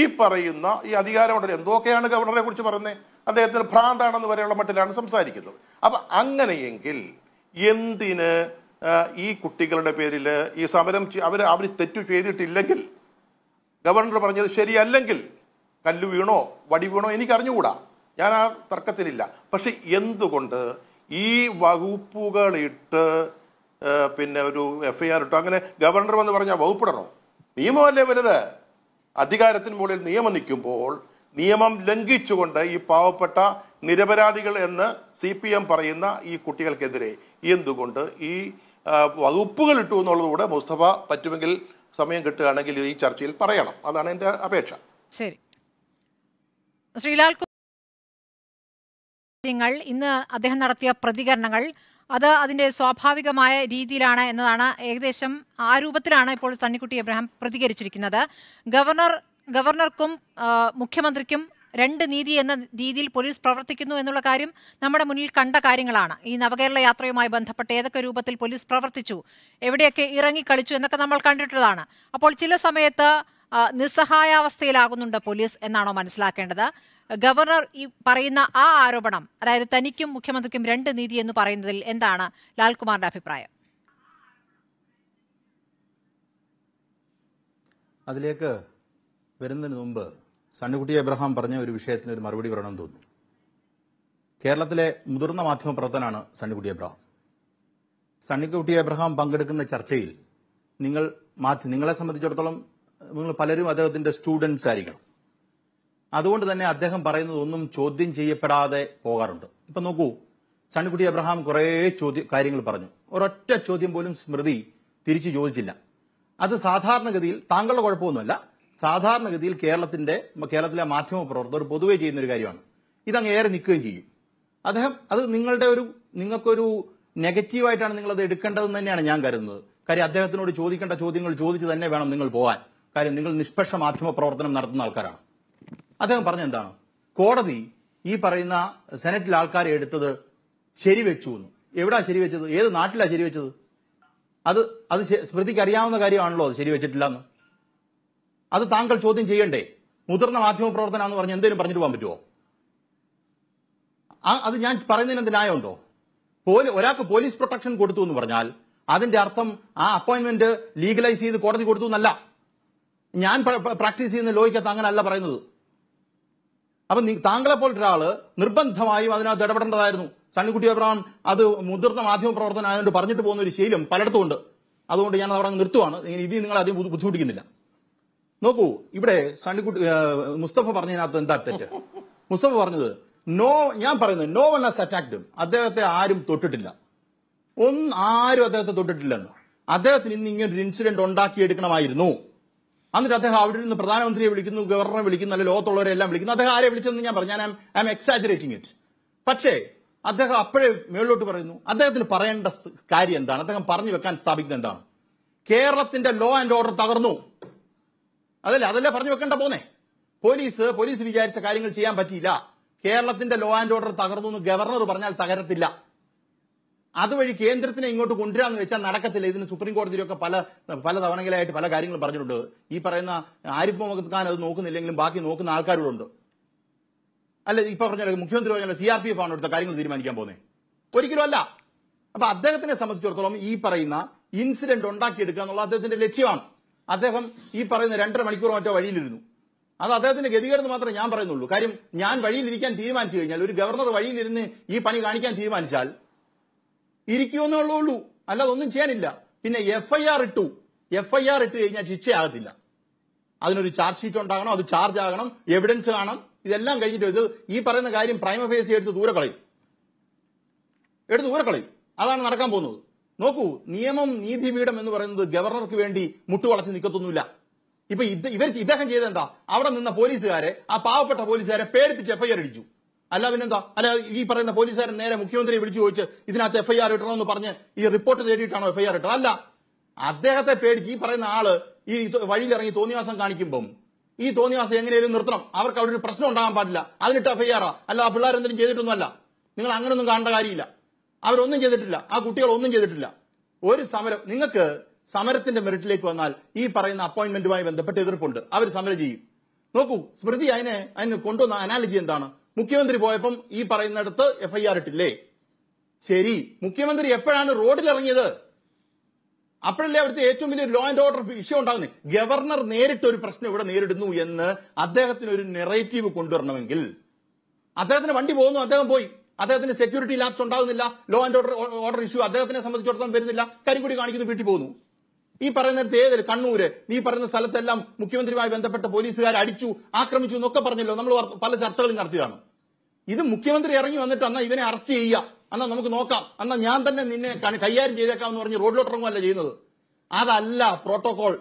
S6: ഈ പറയുന്ന ഈ അധികാരമുണ്ടല്ലോ എന്തൊക്കെയാണ് ഗവർണറെ കുറിച്ച് പറയുന്നത് അദ്ദേഹത്തിന് ഭ്രാന്താണെന്ന് വരെയുള്ള മട്ടിലാണ് സംസാരിക്കുന്നത് അപ്പം അങ്ങനെയെങ്കിൽ എന്തിന് ഈ കുട്ടികളുടെ പേരിൽ ഈ സമരം അവർ അവർ തെറ്റു ചെയ്തിട്ടില്ലെങ്കിൽ ഗവർണർ പറഞ്ഞത് ശരിയല്ലെങ്കിൽ കല്ല് വീണോ വടി വീണോ എനിക്കറിഞ്ഞുകൂടാ ഞാൻ ആ തർക്കത്തിലില്ല പക്ഷെ എന്തുകൊണ്ട് ഈ വകുപ്പുകളിട്ട് പിന്നെ ഒരു എഫ് ഐ ആർ ഇട്ടോ അങ്ങനെ ഗവർണർ വന്ന് പറഞ്ഞാൽ വകുപ്പിടണോ നിയമമല്ലേ വലുത് അധികാരത്തിന് മുകളിൽ നിയമം നിൽക്കുമ്പോൾ നിയമം ലംഘിച്ചുകൊണ്ട് ഈ പാവപ്പെട്ട നിരപരാധികൾ എന്ന് സി പി എം പറയുന്ന ഈ കുട്ടികൾക്കെതിരെ എന്തുകൊണ്ട് ഈ വകുപ്പുകൾ ഇട്ടു എന്നുള്ളതുകൂടെ മുസ്തഫ പറ്റുമെങ്കിൽ സമയം കിട്ടുകയാണെങ്കിൽ ഈ ചർച്ചയിൽ പറയണം അതാണ് എൻ്റെ അപേക്ഷ
S4: ശരി ശ്രീലാൽ ഇന്ന് അദ്ദേഹം നടത്തിയ പ്രതികരണങ്ങൾ അത് അതിൻ്റെ സ്വാഭാവികമായ രീതിയിലാണ് എന്നതാണ് ഏകദേശം ആ രൂപത്തിലാണ് ഇപ്പോൾ സണ്ണിക്കുട്ടി എബ്രഹാം പ്രതികരിച്ചിരിക്കുന്നത് ഗവർണർ ഗവർണർക്കും മുഖ്യമന്ത്രിക്കും രണ്ട് നീതി എന്ന രീതിയിൽ പോലീസ് പ്രവർത്തിക്കുന്നു എന്നുള്ള കാര്യം നമ്മുടെ മുന്നിൽ കണ്ട കാര്യങ്ങളാണ് ഈ നവകേരള യാത്രയുമായി ബന്ധപ്പെട്ട് ഏതൊക്കെ രൂപത്തിൽ പോലീസ് പ്രവർത്തിച്ചു എവിടെയൊക്കെ ഇറങ്ങിക്കളിച്ചു എന്നൊക്കെ നമ്മൾ കണ്ടിട്ടുള്ളതാണ് അപ്പോൾ ചില സമയത്ത് നിസ്സഹായാവസ്ഥയിലാകുന്നുണ്ട് പോലീസ് എന്നാണോ മനസ്സിലാക്കേണ്ടത് ഗവർണർ ഈ പറയുന്ന ആ ആരോപണം അതായത് തനിക്കും മുഖ്യമന്ത്രിക്കും രണ്ട് നീതി എന്ന് പറയുന്നതിൽ എന്താണ് ലാൽകുമാറിന്റെ അഭിപ്രായം
S2: അതിലേക്ക് വരുന്നതിന് മുമ്പ് സണ്ണിക്കുട്ടി എബ്രഹാം പറഞ്ഞ ഒരു വിഷയത്തിന് ഒരു മറുപടി പറയണം തോന്നുന്നു കേരളത്തിലെ മുതിർന്ന മാധ്യമ പ്രവർത്തനാണ് സണ്ണിക്കുട്ടി എബ്രഹാം സണ്ണിക്കുട്ടി എബ്രഹാം പങ്കെടുക്കുന്ന ചർച്ചയിൽ നിങ്ങൾ മാധ്യ നിങ്ങളെ സംബന്ധിച്ചിടത്തോളം നിങ്ങൾ പലരും അദ്ദേഹത്തിന്റെ സ്റ്റുഡൻസ് ആയിരിക്കണം അതുകൊണ്ട് തന്നെ അദ്ദേഹം പറയുന്നത് ഒന്നും ചോദ്യം ചെയ്യപ്പെടാതെ പോകാറുണ്ട് ഇപ്പൊ നോക്കൂ സണ്ണിക്കുട്ടി അബ്രഹാം കുറേ ചോദ്യ കാര്യങ്ങൾ പറഞ്ഞു ഒരൊറ്റ ചോദ്യം പോലും സ്മൃതി തിരിച്ചു ചോദിച്ചില്ല അത് സാധാരണഗതിയിൽ താങ്കളുടെ കുഴപ്പമൊന്നുമല്ല സാധാരണഗതിയിൽ കേരളത്തിന്റെ കേരളത്തിലെ മാധ്യമ പ്രവർത്തകർ പൊതുവെ ചെയ്യുന്ന ഒരു കാര്യമാണ് ഇതങ്ങ് ഏറെ നിൽക്കുകയും ചെയ്യും അദ്ദേഹം അത് നിങ്ങളുടെ ഒരു നിങ്ങൾക്കൊരു നെഗറ്റീവായിട്ടാണ് നിങ്ങളത് എടുക്കേണ്ടതെന്ന് തന്നെയാണ് ഞാൻ കരുതുന്നത് കാര്യം അദ്ദേഹത്തിനോട് ചോദിക്കേണ്ട ചോദ്യങ്ങൾ ചോദിച്ചു തന്നെ വേണം നിങ്ങൾ പോകാൻ കാര്യം നിങ്ങൾ നിഷ്പക്ഷ മാധ്യമ പ്രവർത്തനം നടത്തുന്ന ആൾക്കാരാണ് അദ്ദേഹം പറഞ്ഞെന്താണ് കോടതി ഈ പറയുന്ന സെനറ്റിൽ ആൾക്കാരെ എടുത്തത് ശരിവെച്ചു എന്ന് എവിടാ ശരിവെച്ചത് ഏത് നാട്ടിലാ ശരിവെച്ചത് അത് അത് സ്മൃതിക്ക് അറിയാവുന്ന കാര്യമാണല്ലോ അത് ശരിവെച്ചിട്ടില്ല എന്ന് അത് താങ്കൾ ചോദ്യം ചെയ്യണ്ടേ മുതിർന്ന മാധ്യമ പ്രവർത്തന എന്ന് പറഞ്ഞ് എന്തെങ്കിലും പറഞ്ഞിട്ട് പോകാൻ പറ്റുമോ അത് ഞാൻ പറയുന്നതിന് എന്ത് ന്യായമുണ്ടോ പോലീസ് ഒരാൾക്ക് പോലീസ് പ്രൊട്ടക്ഷൻ കൊടുത്തു എന്ന് പറഞ്ഞാൽ അതിന്റെ അർത്ഥം ആ അപ്പോയിന്റ്മെന്റ് ലീഗലൈസ് ചെയ്ത് കോടതി കൊടുത്തു എന്നല്ല ഞാൻ പ്രാക്ടീസ് ചെയ്യുന്ന ലോയ്ക്കകത്ത് അങ്ങനല്ല പറയുന്നത് അപ്പൊ താങ്കളെപ്പോലെ ഒരാള് നിർബന്ധമായും അതിനകത്ത് ഇടപെടേണ്ടതായിരുന്നു സണ്ണിക്കുട്ടി അബ്രഹാം അത് മുതിർന്ന മാധ്യമ പ്രവർത്തനമായതുകൊണ്ട് പറഞ്ഞിട്ട് പോകുന്ന ഒരു ശീലം പലയിടത്തും ഉണ്ട് അതുകൊണ്ട് ഞാൻ അവിടെ നിർത്തുവാണ് ഇത് നിങ്ങൾ അധികം ബുദ്ധിമുട്ടിക്കുന്നില്ല നോക്കൂ ഇവിടെ സണ്ണിക്കുട്ടി മുസ്തഫ പറഞ്ഞതിനകത്ത് എന്താ തെറ്റ് മുസ്തഫ പറഞ്ഞത് നോ ഞാൻ പറയുന്നത് നോ വൺ ഹസ് അറ്റാക്ഡ് അദ്ദേഹത്തെ ആരും തൊട്ടിട്ടില്ല ഒന്നും ആരും അദ്ദേഹത്തെ തൊട്ടിട്ടില്ലെന്ന് അദ്ദേഹത്തിന് ഇന്ന് ഇങ്ങനെ ഒരു ഇൻസിഡന്റ് ഉണ്ടാക്കിയെടുക്കണമായിരുന്നു എന്നിട്ട് അദ്ദേഹം അവിടെ നിന്ന് പ്രധാനമന്ത്രിയെ വിളിക്കുന്നു ഗവർണറെ വിളിക്കുന്നു ലോകത്തുള്ളവരെ ലോകത്തുള്ളവരെല്ലാം വിളിക്കുന്നു അദ്ദേഹം ആരെ വിളിച്ചെന്ന് ഞാൻ പറഞ്ഞു ഞാൻ ഐ എം എക്സാജുറേറ്റിംഗ് ഇറ്റ് പക്ഷേ അദ്ദേഹം അപ്പോഴേ മേളിലോട്ട് പറയുന്നു അദ്ദേഹത്തിന് പറയേണ്ട കാര്യം എന്താണ് അദ്ദേഹം പറഞ്ഞു വെക്കാൻ സ്ഥാപിക്കുന്നത് എന്താണ് കേരളത്തിന്റെ ലോ ആൻഡ് ഓർഡർ തകർന്നു അതല്ല അതല്ലേ പറഞ്ഞു വെക്കണ്ട പോന്നെ പോലീസ് പോലീസ് വിചാരിച്ച കാര്യങ്ങൾ ചെയ്യാൻ പറ്റിയില്ല കേരളത്തിന്റെ ലോ ആൻഡ് ഓർഡർ തകർന്നു എന്ന് ഗവർണർ പറഞ്ഞാൽ തകരത്തില്ല അതുവഴി കേന്ദ്രത്തിനെ ഇങ്ങോട്ട് കൊണ്ടുവരാന്ന് വെച്ചാൽ നടക്കത്തില്ല ഇതിന് സുപ്രീം കോടതിയിലൊക്കെ പല പല തവണകളായിട്ട് പല കാര്യങ്ങളും പറഞ്ഞിട്ടുണ്ട് ഈ പറയുന്ന ആരിഫ് മുഹമ്മദ് ഖാൻ അത് നോക്കുന്നില്ലെങ്കിലും ബാക്കി നോക്കുന്ന ആൾക്കാരോടുണ്ട് അല്ല ഇപ്പൊ പറഞ്ഞാൽ മുഖ്യമന്ത്രി പറഞ്ഞാൽ സി ആർ പി എഫ് ആണ് അടുത്ത കാര്യങ്ങൾ തീരുമാനിക്കാൻ പോകുന്നത് ഒരിക്കലും അല്ല അപ്പൊ അദ്ദേഹത്തിനെ സംബന്ധിച്ചിടത്തോളം ഈ പറയുന്ന ഇൻസിഡന്റ് ഉണ്ടാക്കിയെടുക്കുക എന്നുള്ള അദ്ദേഹത്തിന്റെ ലക്ഷ്യമാണ് അദ്ദേഹം ഈ പറയുന്ന രണ്ടര മണിക്കൂർ മറ്റോ വഴിയിലിരുന്നു അത് അദ്ദേഹത്തിന്റെ ഗതികേടെന്ന് മാത്രമേ ഞാൻ പറയുന്നുള്ളൂ കാര്യം ഞാൻ വഴിയിലിരിക്കാൻ തീരുമാനിച്ചു കഴിഞ്ഞാൽ ഒരു ഗവർണർ വഴിയിലിരുന്ന് ഈ പണി കാണിക്കാൻ തീരുമാനിച്ചാൽ ഇരിക്കുമെന്നേ ഉള്ളൂ അല്ലാതെ ഒന്നും ചെയ്യാനില്ല പിന്നെ എഫ് ഐ ആർ ഇട്ടു എഫ് ഐ ആർ ഇട്ട് കഴിഞ്ഞാൽ ശിക്ഷയാകത്തില്ല അതിനൊരു ചാർജ് ഷീറ്റ് ഉണ്ടാകണം അത് ചാർജ് ആകണം എവിഡൻസ് കാണണം ഇതെല്ലാം കഴിഞ്ഞിട്ട് ഇത് ഈ പറയുന്ന കാര്യം പ്രൈമ ഫേസി എടുത്ത് ദൂരെ കളയും എടുത്ത് ദൂരെ കളയും അതാണ് നടക്കാൻ പോകുന്നത് നോക്കൂ നിയമം നീതിപീഠം എന്ന് പറയുന്നത് ഗവർണർക്ക് വേണ്ടി മുട്ടുവളച്ച് നിൽക്കത്തൊന്നുമില്ല ഇപ്പൊ ഇത് ഇവർ ഇദ്ദേഹം ചെയ്തെന്താ അവിടെ നിന്ന പോലീസുകാരെ ആ പാവപ്പെട്ട പോലീസുകാരെ പേടിപ്പിച്ച് എഫ്ഐആർ അടിച്ചു അല്ല പിന്നെന്താ അല്ല ഈ പറയുന്ന പോലീസുകാരൻ നേരെ മുഖ്യമന്ത്രിയെ വിളിച്ചു ചോദിച്ച് ഇതിനകത്ത് എഫ്ഐആർ ഇട്ടണമെന്ന് പറഞ്ഞ് ഈ റിപ്പോർട്ട് തേടിയിട്ടാണോ എഫ്ഐആർ ഇട്ടത് അല്ല അദ്ദേഹത്തെ പേടിച്ച് ഈ പറയുന്ന ആള് ഈ വഴിയിലിറങ്ങി തോന്നിവാസം കാണിക്കുമ്പം ഈ തോന്നിവാസം എങ്ങനെയും നിർത്തണം അവർക്ക് അവിടെ ഒരു പ്രശ്നം ഉണ്ടാകാൻ പാടില്ല അതിനിട്ട് എഫ്ഐആർ അല്ല ആ എന്തെങ്കിലും ചെയ്തിട്ടൊന്നുമല്ല നിങ്ങൾ അങ്ങനെയൊന്നും കാണേണ്ട കാര്യമില്ല അവരൊന്നും ചെയ്തിട്ടില്ല ആ കുട്ടികൾ ഒന്നും ചെയ്തിട്ടില്ല ഒരു സമരം നിങ്ങൾക്ക് സമരത്തിന്റെ മെറിറ്റിലേക്ക് വന്നാൽ ഈ പറയുന്ന അപ്പോയിന്റ്മെന്റുമായി ബന്ധപ്പെട്ട് എതിർപ്പുണ്ട് അവർ സമരം ചെയ്യും നോക്കൂ സ്മൃതി അതിനെ അതിന് കൊണ്ടുവന്ന അനാലജി എന്താണ് മുഖ്യമന്ത്രി പോയപ്പം ഈ പറയുന്നിടത്ത് എഫ്ഐആർ ഇട്ടില്ലേ ശരി മുഖ്യമന്ത്രി എപ്പോഴാണ് റോഡിലിറങ്ങിയത് അപ്പോഴല്ലേ അവിടുത്തെ ഏറ്റവും വലിയ ലോ ആൻഡ് ഓർഡർ വിഷയം ഉണ്ടാകുന്നത് ഗവർണർ നേരിട്ട് ഒരു പ്രശ്നം ഇവിടെ നേരിടുന്നു എന്ന് അദ്ദേഹത്തിന് ഒരു നെറേറ്റീവ് കൊണ്ടുവരണമെങ്കിൽ അദ്ദേഹത്തിന് വണ്ടി പോകുന്നു അദ്ദേഹം പോയി അദ്ദേഹത്തിന് സെക്യൂരിറ്റി ലാബ്സ് ഉണ്ടാകുന്നില്ല law and order order issue അദ്ദേഹത്തിനെ സംബന്ധിച്ചിടത്തോളം വരുന്നില്ല കരിങ്കുടി കാണിക്കുന്നു വീട്ടിൽ പോകുന്നു ഈ പറയുന്ന ഏതിൽ കണ്ണൂര് നീ പറയുന്ന സ്ഥലത്തെല്ലാം മുഖ്യമന്ത്രിയുമായി ബന്ധപ്പെട്ട പോലീസുകാർ അടിച്ചു ആക്രമിച്ചു എന്നൊക്കെ പറഞ്ഞല്ലോ നമ്മൾ പല ചർച്ചകളും നടത്തിയതാണ് ഇത് മുഖ്യമന്ത്രി ഇറങ്ങി വന്നിട്ട് അന്നാ ഇവനെ അറസ്റ്റ് ചെയ്യുക അന്നാ നമുക്ക് നോക്കാം അന്നാ ഞാൻ തന്നെ നിന്നെ കൈകാര്യം ചെയ്തേക്കാം എന്ന് പറഞ്ഞ് റോഡിലോട്ടിറങ്ങുമല്ല ചെയ്യുന്നത് അതല്ല പ്രോട്ടോകോൾ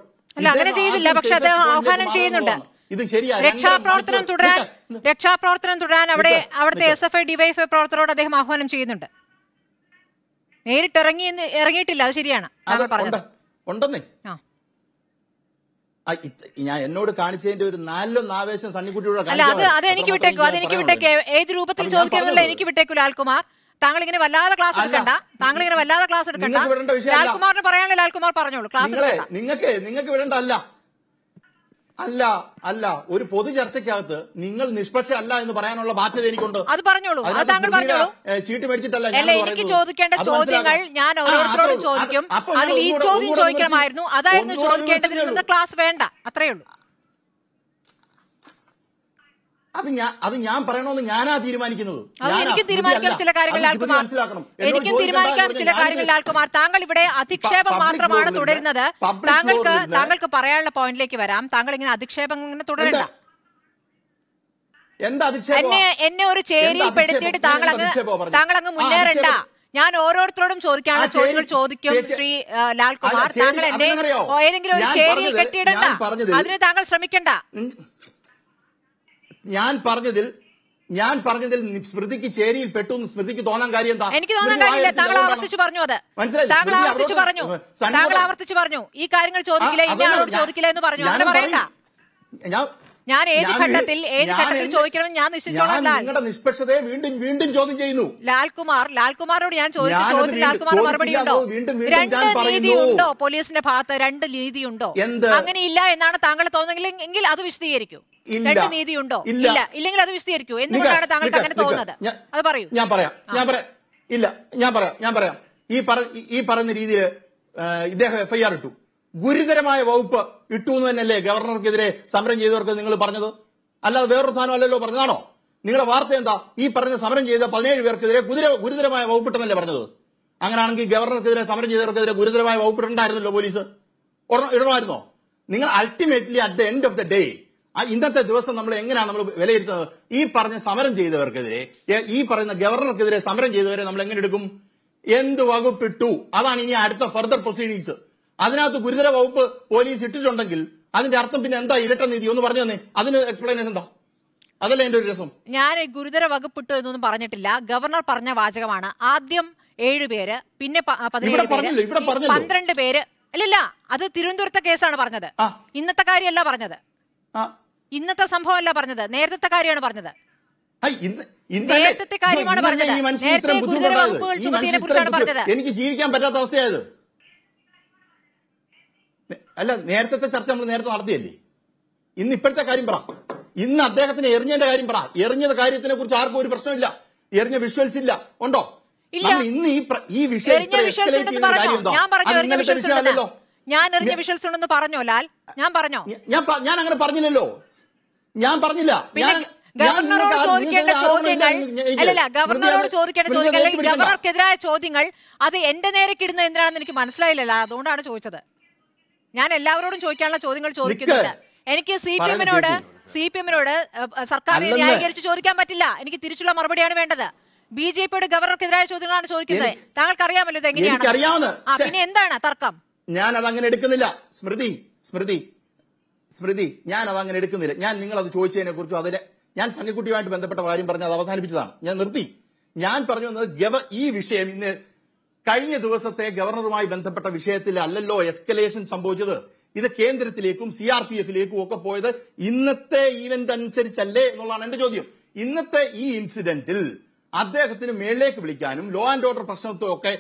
S2: അങ്ങനെ ചെയ്തില്ല പക്ഷെ അത് ആഹ്വാനം ചെയ്യുന്നുണ്ട്
S4: ഇത് ശരിയാണ് രക്ഷാപ്രവർത്തനം തുടരാൻ രക്ഷാപ്രവർത്തനം തുടരാൻ അവിടെ അവിടുത്തെ എസ് എഫ് ഐ ഡിവൈഎഫ് പ്രവർത്തകരോട് അദ്ദേഹം ആഹ്വാനം ചെയ്യുന്നുണ്ട് നേരിട്ട് ഇറങ്ങി ഇറങ്ങിയിട്ടില്ല അത് ശരിയാണ് ഉണ്ടെന്നേ ആ
S2: ഞാൻ എന്നോട് കാണിച്ചതിന്റെ ഒരു നാലിലൊന്ന് ആവേശം സണ്ണിക്കുട്ടിയോട് അല്ല അത് എനിക്ക് വിട്ടേക്കു അത് എനിക്ക് വിട്ടേക്ക്
S4: ഏത് രൂപത്തിൽ ചോദിക്കാനുള്ള എനിക്ക് വിട്ടേക്കു ലാൽകുമാർ താങ്കൾ ഇങ്ങനെ വല്ലാതെ ക്ലാസ് എടുക്കണ്ട താങ്കൾ ഇങ്ങനെ വല്ലാതെ ക്ലാസ് എടുക്കണ്ട ലാൽകുമാറിന് പറയാനുള്ള ലാൽകുമാർ പറഞ്ഞോളൂ ക്ലാസ്
S2: നിങ്ങൾക്ക് നിങ്ങൾക്ക് വിടണ്ടല്ല അല്ല അല്ല ഒരു പൊതു ചർച്ചയ്ക്കകത്ത് നിങ്ങൾ നിഷ്പക്ഷ അല്ല എന്ന് പറയാനുള്ള ബാധ്യത എനിക്കുണ്ട് അത് പറഞ്ഞോളൂ താങ്കൾ പറഞ്ഞോളൂ ചീട്ട് മേടിച്ചിട്ടല്ല അല്ല എനിക്ക് ചോദിക്കേണ്ട ചോദ്യങ്ങൾ ഞാൻ ഓരോരുത്തരോടും ചോദിക്കും അതിൽ ഈ ചോദ്യം ചോദിക്കണമായിരുന്നു അതായിരുന്നു ചോദിക്കേണ്ടതിൽ
S4: ക്ലാസ് വേണ്ട അത്രയേ
S2: ഉള്ളൂ അത് ഞാൻ അത് ഞാൻ പറയണമെന്ന് ഞാനാ തീരുമാനിക്കുന്നത് എനിക്കും തീരുമാനിക്കാം ചില കാര്യങ്ങളിൽ എനിക്കും തീരുമാനിക്കാം ചില കാര്യങ്ങൾ
S4: ആൾക്കുമാർ താങ്കൾ ഇവിടെ അധിക്ഷേപം മാത്രമാണ് തുടരുന്നത് താങ്കൾക്ക് താങ്കൾക്ക് പറയാനുള്ള പോയിന്റിലേക്ക് വരാം താങ്കൾ ഇങ്ങനെ അധിക്ഷേപം ഇങ്ങനെ തുടരണ്ട എന്നെ എന്നെ ഒരു ചേരിയിൽ പെടുത്തിയിട്ട് താങ്കൾ അങ്ങ് താങ്കൾ അങ്ങ് മുന്നേറണ്ട ഞാൻ ഓരോരുത്തരോടും ചോദിക്കാനുള്ള ചോദ്യങ്ങൾ ചോദിക്കും ശ്രീ ലാൽകുമാർ താങ്കൾ എന്നെ ഏതെങ്കിലും ഒരു ചേരിയിൽ കെട്ടിയിടണ്ട അതിന് താങ്കൾ ശ്രമിക്കണ്ട
S2: ഞാൻ പറഞ്ഞതിൽ ഞാൻ പറഞ്ഞതിൽ സ്മൃതിക്ക് ചേരിയിൽ പെട്ടു സ്മൃതിക്ക് തോന്നാൻ കാര്യം എന്താ എനിക്ക് തോന്നാൻ കാര്യമില്ല താങ്കൾ ആവർത്തിച്ചു
S4: പറഞ്ഞു അത് താങ്കൾ ആവർത്തിച്ചു പറഞ്ഞു താങ്കൾ ആവർത്തിച്ചു പറഞ്ഞു ഈ കാര്യങ്ങൾ ചോദിക്കില്ല ഇനി ചോദിക്കില്ല എന്ന് പറഞ്ഞു അങ്ങനെ പറയണ്ട
S2: ഞാൻ ഞാൻ ഏത് ഘട്ടത്തിൽ ഏത് ഘട്ടത്തിൽ ചോദിക്കണമെന്ന് ഞാൻ നിശ്ചയിച്ചോളാം നിങ്ങളുടെ
S4: നിഷ്പക്ഷതയെ വീണ്ടും വീണ്ടും ചോദ്യം ലാൽകുമാർ ലാൽകുമാറിനോട് ഞാൻ ചോദിച്ച ചോദ്യത്തിന് ലാൽകുമാർ മറുപടി ഉണ്ടോ രണ്ട് നീതി ഉണ്ടോ പോലീസിന്റെ ഭാഗത്ത് രണ്ട് നീതി ഉണ്ടോ അങ്ങനെ ഇല്ല എന്നാണ് താങ്കൾ തോന്നുന്നെങ്കിൽ എങ്കിൽ അത് വിശദീകരിക്കൂ രണ്ട് നീതി ഉണ്ടോ ഇല്ല ഇല്ലെങ്കിൽ അത് വിശദീകരിക്കൂ എന്തുകൊണ്ടാണ് താങ്കൾക്ക് അങ്ങനെ തോന്നുന്നത് അത് പറയൂ ഞാൻ പറയാം
S2: ഞാൻ പറയാം ഇല്ല ഞാൻ പറയാം ഞാൻ പറയാം ഈ പറഞ്ഞ ഈ പറയുന്ന രീതിയിൽ ഇദ്ദേഹം എഫ്ഐആർ ഇട്ടു ഗുരുതരമായ വകുപ്പ് ഇട്ടു എന്ന് തന്നെയല്ലേ ഗവർണർക്കെതിരെ സമരം ചെയ്തവർക്ക് നിങ്ങൾ പറഞ്ഞത് അല്ലാതെ വേറൊരു സ്ഥാനം അല്ലല്ലോ പറഞ്ഞതാണോ നിങ്ങളുടെ വാർത്ത എന്താ ഈ പറഞ്ഞ സമരം ചെയ്ത പതിനേഴ് പേർക്കെതിരെ ഗുരുതര ഗുരുതരമായ വകുപ്പിട്ടെന്നല്ലേ പറഞ്ഞത് അങ്ങനെയാണെങ്കിൽ ഗവർണർക്കെതിരെ സമരം ചെയ്തവർക്കെതിരെ ഗുരുതരമായ വകുപ്പിട്ടുണ്ടായിരുന്നല്ലോ പോലീസ് ഇടണമായിരുന്നോ നിങ്ങൾ ultimately at the end of the day ആ ഇന്നത്തെ ദിവസം നമ്മൾ എങ്ങനെയാണ് നമ്മൾ വിലയിരുത്തുന്നത് ഈ പറഞ്ഞ സമരം ചെയ്തവർക്കെതിരെ ഈ പറയുന്ന ഗവർണർക്കെതിരെ സമരം ചെയ്തവരെ നമ്മൾ എങ്ങനെ എടുക്കും എന്ത് വകുപ്പിട്ടു അതാണ് ഇനി അടുത്ത ഫർദർ പ്രൊസീഡിങ്സ് അതിനകത്ത് ഗുരുതര വകുപ്പ് പോലീസ് ഇട്ടിട്ടുണ്ടെങ്കിൽ അതിന്റെ അർത്ഥം പിന്നെ എന്താ ഇരട്ട നീതി ഒന്ന് പറഞ്ഞു തന്നെ അതിന് എക്സ്പ്ലനേഷൻ എന്താ അതല്ല എന്റെ ഒരു രസം
S4: ഞാൻ ഗുരുതര വകുപ്പ് ഇട്ടു എന്നൊന്നും പറഞ്ഞിട്ടില്ല ഗവർണർ പറഞ്ഞ വാചകമാണ് ആദ്യം ഏഴുപേര് പിന്നെ പന്ത്രണ്ട് പേര് അല്ലല്ല അത് തിരുവനന്തപുരത്തെ കേസാണ് പറഞ്ഞത് ഇന്നത്തെ കാര്യമല്ല പറഞ്ഞത് ഇന്നത്തെ സംഭവമല്ല പറഞ്ഞത് നേരത്തെ കാര്യമാണ് പറഞ്ഞത്
S1: നേരത്തെ കാര്യമാണ്
S4: പറഞ്ഞത് നേരത്തെ ഗുരുതര വകുപ്പുകൾ ചുമത്തിയതിനെ കുറിച്ചാണ് പറഞ്ഞത് എനിക്ക്
S2: ജീവിക്കാൻ പറ്റാത്ത അവസ്ഥയായത് അല്ല നേരത്തെ ചർച്ച നമ്മൾ നേരത്തെ നടത്തിയല്ലേ ഇന്ന് ഇപ്പോഴത്തെ കാര്യം പറ ഇന്ന് അദ്ദേഹത്തിന് എറിഞ്ഞതിന്റെ കാര്യം പറ എറിഞ്ഞ കാര്യത്തിനെ കുറിച്ച് ആർക്കും ഒരു പ്രശ്നമില്ല എറിഞ്ഞ വിഷ്വൽസ് ഇല്ല ഉണ്ടോ ഇന്ന് ഈ ഈ വിഷയം
S4: ഞാൻ എറിഞ്ഞ വിഷ്വൽസ് ഉണ്ടെന്ന് പറഞ്ഞോ ലാൽ ഞാൻ പറഞ്ഞോ ഞാൻ അങ്ങനെ പറഞ്ഞില്ലല്ലോ ഞാൻ പറഞ്ഞില്ല ഞാൻ ഗവർണറോട് ചോദിക്കേണ്ട ചോദ്യങ്ങൾ അല്ലല്ല ഗവർണറോട് ചോദിക്കേണ്ട ചോദ്യങ്ങൾ അല്ലെങ്കിൽ ഗവർണർക്കെതിരായ ചോദ്യങ്ങൾ അത് എന്റെ നേരെ കിടുന്നത് എന്തിനാണെന്ന് എനിക്ക് മനസ്സിലായില്ല അതുകൊണ്ടാണ് ചോദിച്ചത് ഞാൻ എല്ലാവരോടും ചോദിക്കാനുള്ള ചോദ്യങ്ങൾ ചോദിക്കുന്നുണ്ട് എനിക്ക് സി പി എമ്മിനോട് സി പി എമ്മിനോട് സർക്കാർ ന്യായീകരിച്ച് ചോദിക്കാൻ പറ്റില്ല എനിക്ക് തിരിച്ചുള്ള മറുപടിയാണ് വേണ്ടത് ബി ജെ പിയുടെ ഗവർണർക്കെതിരായ ചോദ്യങ്ങളാണ് ചോദിക്കുന്നത് താങ്കൾക്ക് അറിയാമല്ലോ ഇത് എങ്ങനെയാണ് പിന്നെ എന്താണ് തർക്കം
S2: ഞാൻ അത് അങ്ങനെ എടുക്കുന്നില്ല സ്മൃതി സ്മൃതി സ്മൃതി ഞാൻ അത് അങ്ങനെ എടുക്കുന്നില്ല ഞാൻ നിങ്ങൾ അത് ചോദിച്ചതിനെ കുറിച്ചും അതിന് ഞാൻ സണ്ണിക്കുട്ടിയുമായിട്ട് ബന്ധപ്പെട്ട കാര്യം പറഞ്ഞ് അത് അവസാനിപ്പിച്ചതാണ് ഞാൻ നിർത്തി ഞാൻ പറഞ്ഞു വന്നത് ഈ വിഷയം ഇന്ന് കഴിഞ്ഞ ദിവസത്തെ ഗവർണറുമായി ബന്ധപ്പെട്ട വിഷയത്തിൽ അല്ലല്ലോ എസ്കലേഷൻ സംഭവിച്ചത് ഇത് കേന്ദ്രത്തിലേക്കും സി ആർ പി എഫിലേക്കും ഒക്കെ പോയത് ഇന്നത്തെ ഈവന്റ് അനുസരിച്ചല്ലേ എന്നുള്ളതാണ് എന്റെ ചോദ്യം ഇന്നത്തെ ഈ ഇൻസിഡന്റിൽ അദ്ദേഹത്തിന് മേളിലേക്ക് വിളിക്കാനും ലോ ആൻഡ് ഓർഡർ ഒക്കെ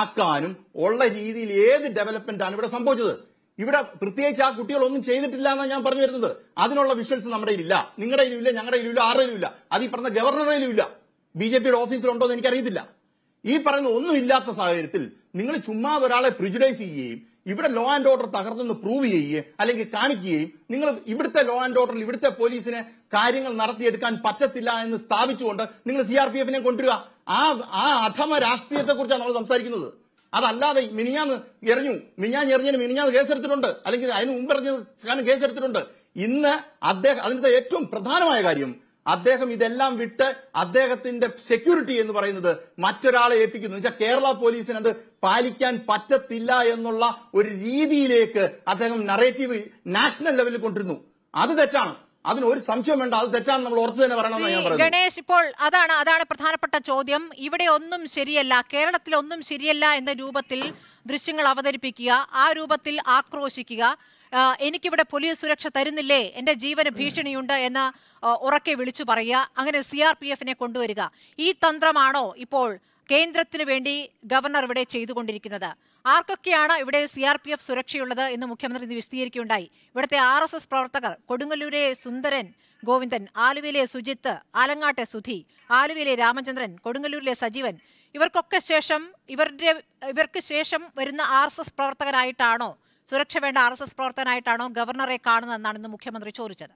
S2: ആക്കാനും ഉള്ള രീതിയിൽ ഏത് ഡെവലപ്മെന്റ് ആണ് ഇവിടെ സംഭവിച്ചത് ഇവിടെ പ്രത്യേകിച്ച് ആ കുട്ടികൾ ഒന്നും ചെയ്തിട്ടില്ല എന്നാണ് ഞാൻ പറഞ്ഞു വരുന്നത് അതിനുള്ള വിഷ്വൽസ് നമ്മുടെ ഇല്ല നിങ്ങളുടെ ഇല്ല ഞങ്ങളുടെ ഇല്ല ആരുടെ ഇല്ല അത് ഈ പറഞ്ഞ ഗവർണറുടെ ഇല്ല ബി ജെ പിയുടെ ഓഫീസിലുണ്ടോ എന്ന് എനിക്കറിയത്തില്ല ഈ പറയുന്ന ഒന്നും ഇല്ലാത്ത സാഹചര്യത്തിൽ നിങ്ങൾ ചുമ്മാതെ ഒരാളെ പ്രിജുഡൈസ് ചെയ്യുകയും ഇവിടെ ലോ ആൻഡ് ഓർഡർ തകർന്നെന്ന് പ്രൂവ് ചെയ്യുകയും അല്ലെങ്കിൽ കാണിക്കുകയും നിങ്ങൾ ഇവിടുത്തെ ലോ ആൻഡ് ഓർഡറിൽ ഇവിടുത്തെ പോലീസിനെ കാര്യങ്ങൾ നടത്തിയെടുക്കാൻ പറ്റത്തില്ല എന്ന് സ്ഥാപിച്ചുകൊണ്ട് നിങ്ങൾ സി ആർ പി എഫിനെ കൊണ്ടുവരിക ആ ആ അധമ രാഷ്ട്രീയത്തെ കുറിച്ചാണ് നമ്മൾ സംസാരിക്കുന്നത് അതല്ലാതെ മിനിഞ്ഞാന്ന് എറിഞ്ഞു മിനിഞ്ഞാന്ന് എറിഞ്ഞതിന് മിനിഞ്ഞാന്ന് കേസെടുത്തിട്ടുണ്ട് അല്ലെങ്കിൽ അതിന് മുമ്പ് എറിഞ്ഞത് കേസെടുത്തിട്ടുണ്ട് ഇന്ന് അദ്ദേഹം അതിന്റെ ഏറ്റവും പ്രധാനമായ കാര്യം അദ്ദേഹം ഇതെല്ലാം വിട്ട് അദ്ദേഹത്തിന്റെ സെക്യൂരിറ്റി എന്ന് പറയുന്നത് മറ്റൊരാളെ ഏൽപ്പിക്കുന്നു വെച്ചാൽ കേരള പോലീസിന് അത് പാലിക്കാൻ പറ്റത്തില്ല എന്നുള്ള ഒരു രീതിയിലേക്ക് അദ്ദേഹം നറേറ്റീവ് നാഷണൽ ലെവലിൽ കൊണ്ടിരുന്നു അത് തെറ്റാണ് അതിന് ഒരു സംശയം വേണ്ട അത് തെറ്റാണ് നമ്മൾ ഉറച്ചു തന്നെ പറയണം
S4: ഗണേഷ് ഇപ്പോൾ അതാണ് അതാണ് പ്രധാനപ്പെട്ട ചോദ്യം ഇവിടെ ഒന്നും ശരിയല്ല കേരളത്തിൽ ഒന്നും ശരിയല്ല എന്ന രൂപത്തിൽ ദൃശ്യങ്ങൾ അവതരിപ്പിക്കുക ആ രൂപത്തിൽ ആക്രോശിക്കുക എനിക്കിവിടെ പോലീസ് സുരക്ഷ തരുന്നില്ലേ എൻ്റെ ജീവന് ഭീഷണിയുണ്ട് എന്ന് ഉറക്കെ വിളിച്ചു പറയുക അങ്ങനെ സി ആർ പി എഫിനെ കൊണ്ടുവരിക ഈ തന്ത്രമാണോ ഇപ്പോൾ കേന്ദ്രത്തിനു വേണ്ടി ഗവർണർ ഇവിടെ ചെയ്തുകൊണ്ടിരിക്കുന്നത് ആർക്കൊക്കെയാണ് ഇവിടെ സി ആർ പി എഫ് സുരക്ഷയുള്ളത് എന്ന് മുഖ്യമന്ത്രി ഇന്ന് വിശദീകരിക്കുകയുണ്ടായി ഇവിടുത്തെ ആർ എസ് എസ് പ്രവർത്തകർ കൊടുങ്ങല്ലൂരെ സുന്ദരൻ ഗോവിന്ദൻ ആലുവയിലെ സുജിത്ത് ആലങ്ങാട്ടെ സുധി ആലുവയിലെ രാമചന്ദ്രൻ കൊടുങ്ങല്ലൂരിലെ സജീവൻ ഇവർക്കൊക്കെ ശേഷം ഇവരുടെ ഇവർക്ക് ശേഷം വരുന്ന ആർ പ്രവർത്തകരായിട്ടാണോ സുരക്ഷ വേണ്ട ആർ എസ് എസ് പ്രവർത്തനായിട്ടാണോ ഗവർണറെ കാണുന്നതെന്നാണ് ഇന്ന് മുഖ്യമന്ത്രി ചോദിച്ചത്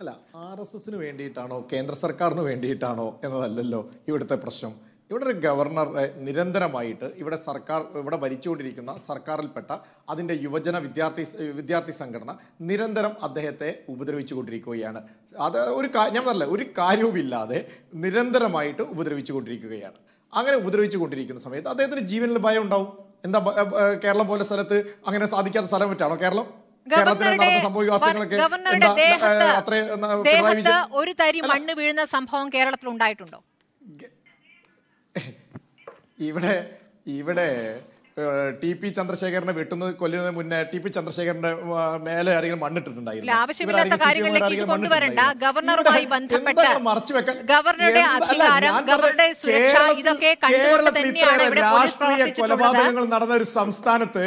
S5: അല്ല ആർ എസ് എസിന് വേണ്ടിയിട്ടാണോ കേന്ദ്ര സർക്കാരിന് വേണ്ടിയിട്ടാണോ എന്നതല്ലല്ലോ ഇവിടുത്തെ പ്രശ്നം ഇവിടെ ഒരു ഗവർണർ നിരന്തരമായിട്ട് ഇവിടെ സർക്കാർ ഇവിടെ ഭരിച്ചുകൊണ്ടിരിക്കുന്ന സർക്കാരിൽപ്പെട്ട അതിൻ്റെ യുവജന വിദ്യാർത്ഥി വിദ്യാർത്ഥി സംഘടന നിരന്തരം അദ്ദേഹത്തെ കൊണ്ടിരിക്കുകയാണ് അത് ഒരു ഞാൻ പറഞ്ഞില്ല ഒരു കാര്യവുമില്ലാതെ നിരന്തരമായിട്ട് കൊണ്ടിരിക്കുകയാണ് അങ്ങനെ ഉപദ്രവിച്ചു കൊണ്ടിരിക്കുന്ന സമയത്ത് അദ്ദേഹത്തിന് ജീവനിൽ ഭയം ഉണ്ടാവും എന്താ കേരളം പോലെ സ്ഥലത്ത് അങ്ങനെ സാധിക്കാത്ത സ്ഥലം പറ്റാണോ കേരളം ഗവർണറുടെ
S4: ഒരു തരി മണ്ണ് വീഴുന്ന സംഭവം കേരളത്തിൽ ഉണ്ടായിട്ടുണ്ടോ
S5: ഇവിടെ ഇവിടെ ടി പി ചന്ദ്രശേഖരനെ വെട്ടുന്നത് കൊല്ലുന്നതിന് മുന്നേ ടി പി ചന്ദ്രശേഖരന്റെ മേലെ ആരെങ്കിലും മണ്ണിട്ടിട്ടുണ്ടായിരുന്നു
S4: രാഷ്ട്രീയ കൊലപാതകങ്ങൾ
S5: നടന്ന ഒരു സംസ്ഥാനത്ത്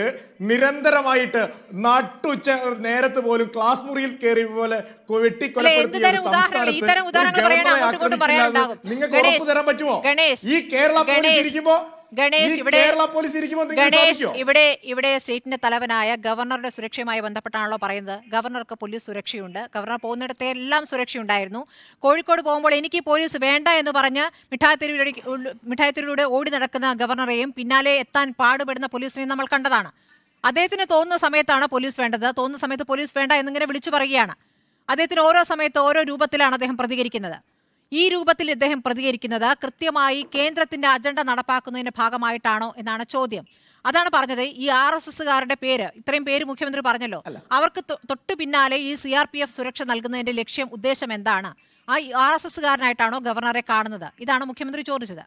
S5: നിരന്തരമായിട്ട് നട്ടുച്ച നേരത്തെ പോലും ക്ലാസ് മുറിയിൽ കയറി പോലെ വെട്ടിക്കൊലപ്പെടുത്തി നിങ്ങൾക്ക് ഉറപ്പ് തരാൻ പറ്റുമോ
S4: ഈ കേരള പോലീസ് ഇരിക്കുമ്പോ ഗണേഷ് ഇവിടെ ഗണേഷ് ഇവിടെ ഇവിടെ സ്റ്റേറ്റിന്റെ തലവനായ ഗവർണറുടെ സുരക്ഷയുമായി ബന്ധപ്പെട്ടാണല്ലോ പറയുന്നത് ഗവർണർക്ക് പോലീസ് സുരക്ഷയുണ്ട് ഗവർണർ പോകുന്നിടത്തെ എല്ലാം സുരക്ഷയുണ്ടായിരുന്നു കോഴിക്കോട് പോകുമ്പോൾ എനിക്ക് പോലീസ് വേണ്ട എന്ന് പറഞ്ഞ് മിഠായി മിഠായിത്തെരുവിലൂടെ ഓടി നടക്കുന്ന ഗവർണറെയും പിന്നാലെ എത്താൻ പാടുപെടുന്ന പോലീസിനെയും നമ്മൾ കണ്ടതാണ് അദ്ദേഹത്തിന് തോന്നുന്ന സമയത്താണ് പോലീസ് വേണ്ടത് തോന്നുന്ന സമയത്ത് പോലീസ് വേണ്ട എന്നിങ്ങനെ വിളിച്ചു പറയുകയാണ് അദ്ദേഹത്തിന് ഓരോ സമയത്ത് ഓരോ രൂപത്തിലാണ് അദ്ദേഹം പ്രതികരിക്കുന്നത് ഈ രൂപത്തിൽ ഇദ്ദേഹം പ്രതികരിക്കുന്നത് കൃത്യമായി കേന്ദ്രത്തിന്റെ അജണ്ട നടപ്പാക്കുന്നതിന്റെ ഭാഗമായിട്ടാണോ എന്നാണ് ചോദ്യം അതാണ് പറഞ്ഞത് ഈ ആർ എസ് എസ്സുകാരുടെ പേര് ഇത്രയും പേര് മുഖ്യമന്ത്രി പറഞ്ഞല്ലോ അവർക്ക് തൊട്ടു പിന്നാലെ ഈ സി ആർ പി എഫ് സുരക്ഷ നൽകുന്നതിന്റെ ലക്ഷ്യം ഉദ്ദേശം എന്താണ് ആ ആർ എസ് എസ്സുകാരനായിട്ടാണോ ഗവർണറെ കാണുന്നത് ഇതാണ് മുഖ്യമന്ത്രി ചോദിച്ചത്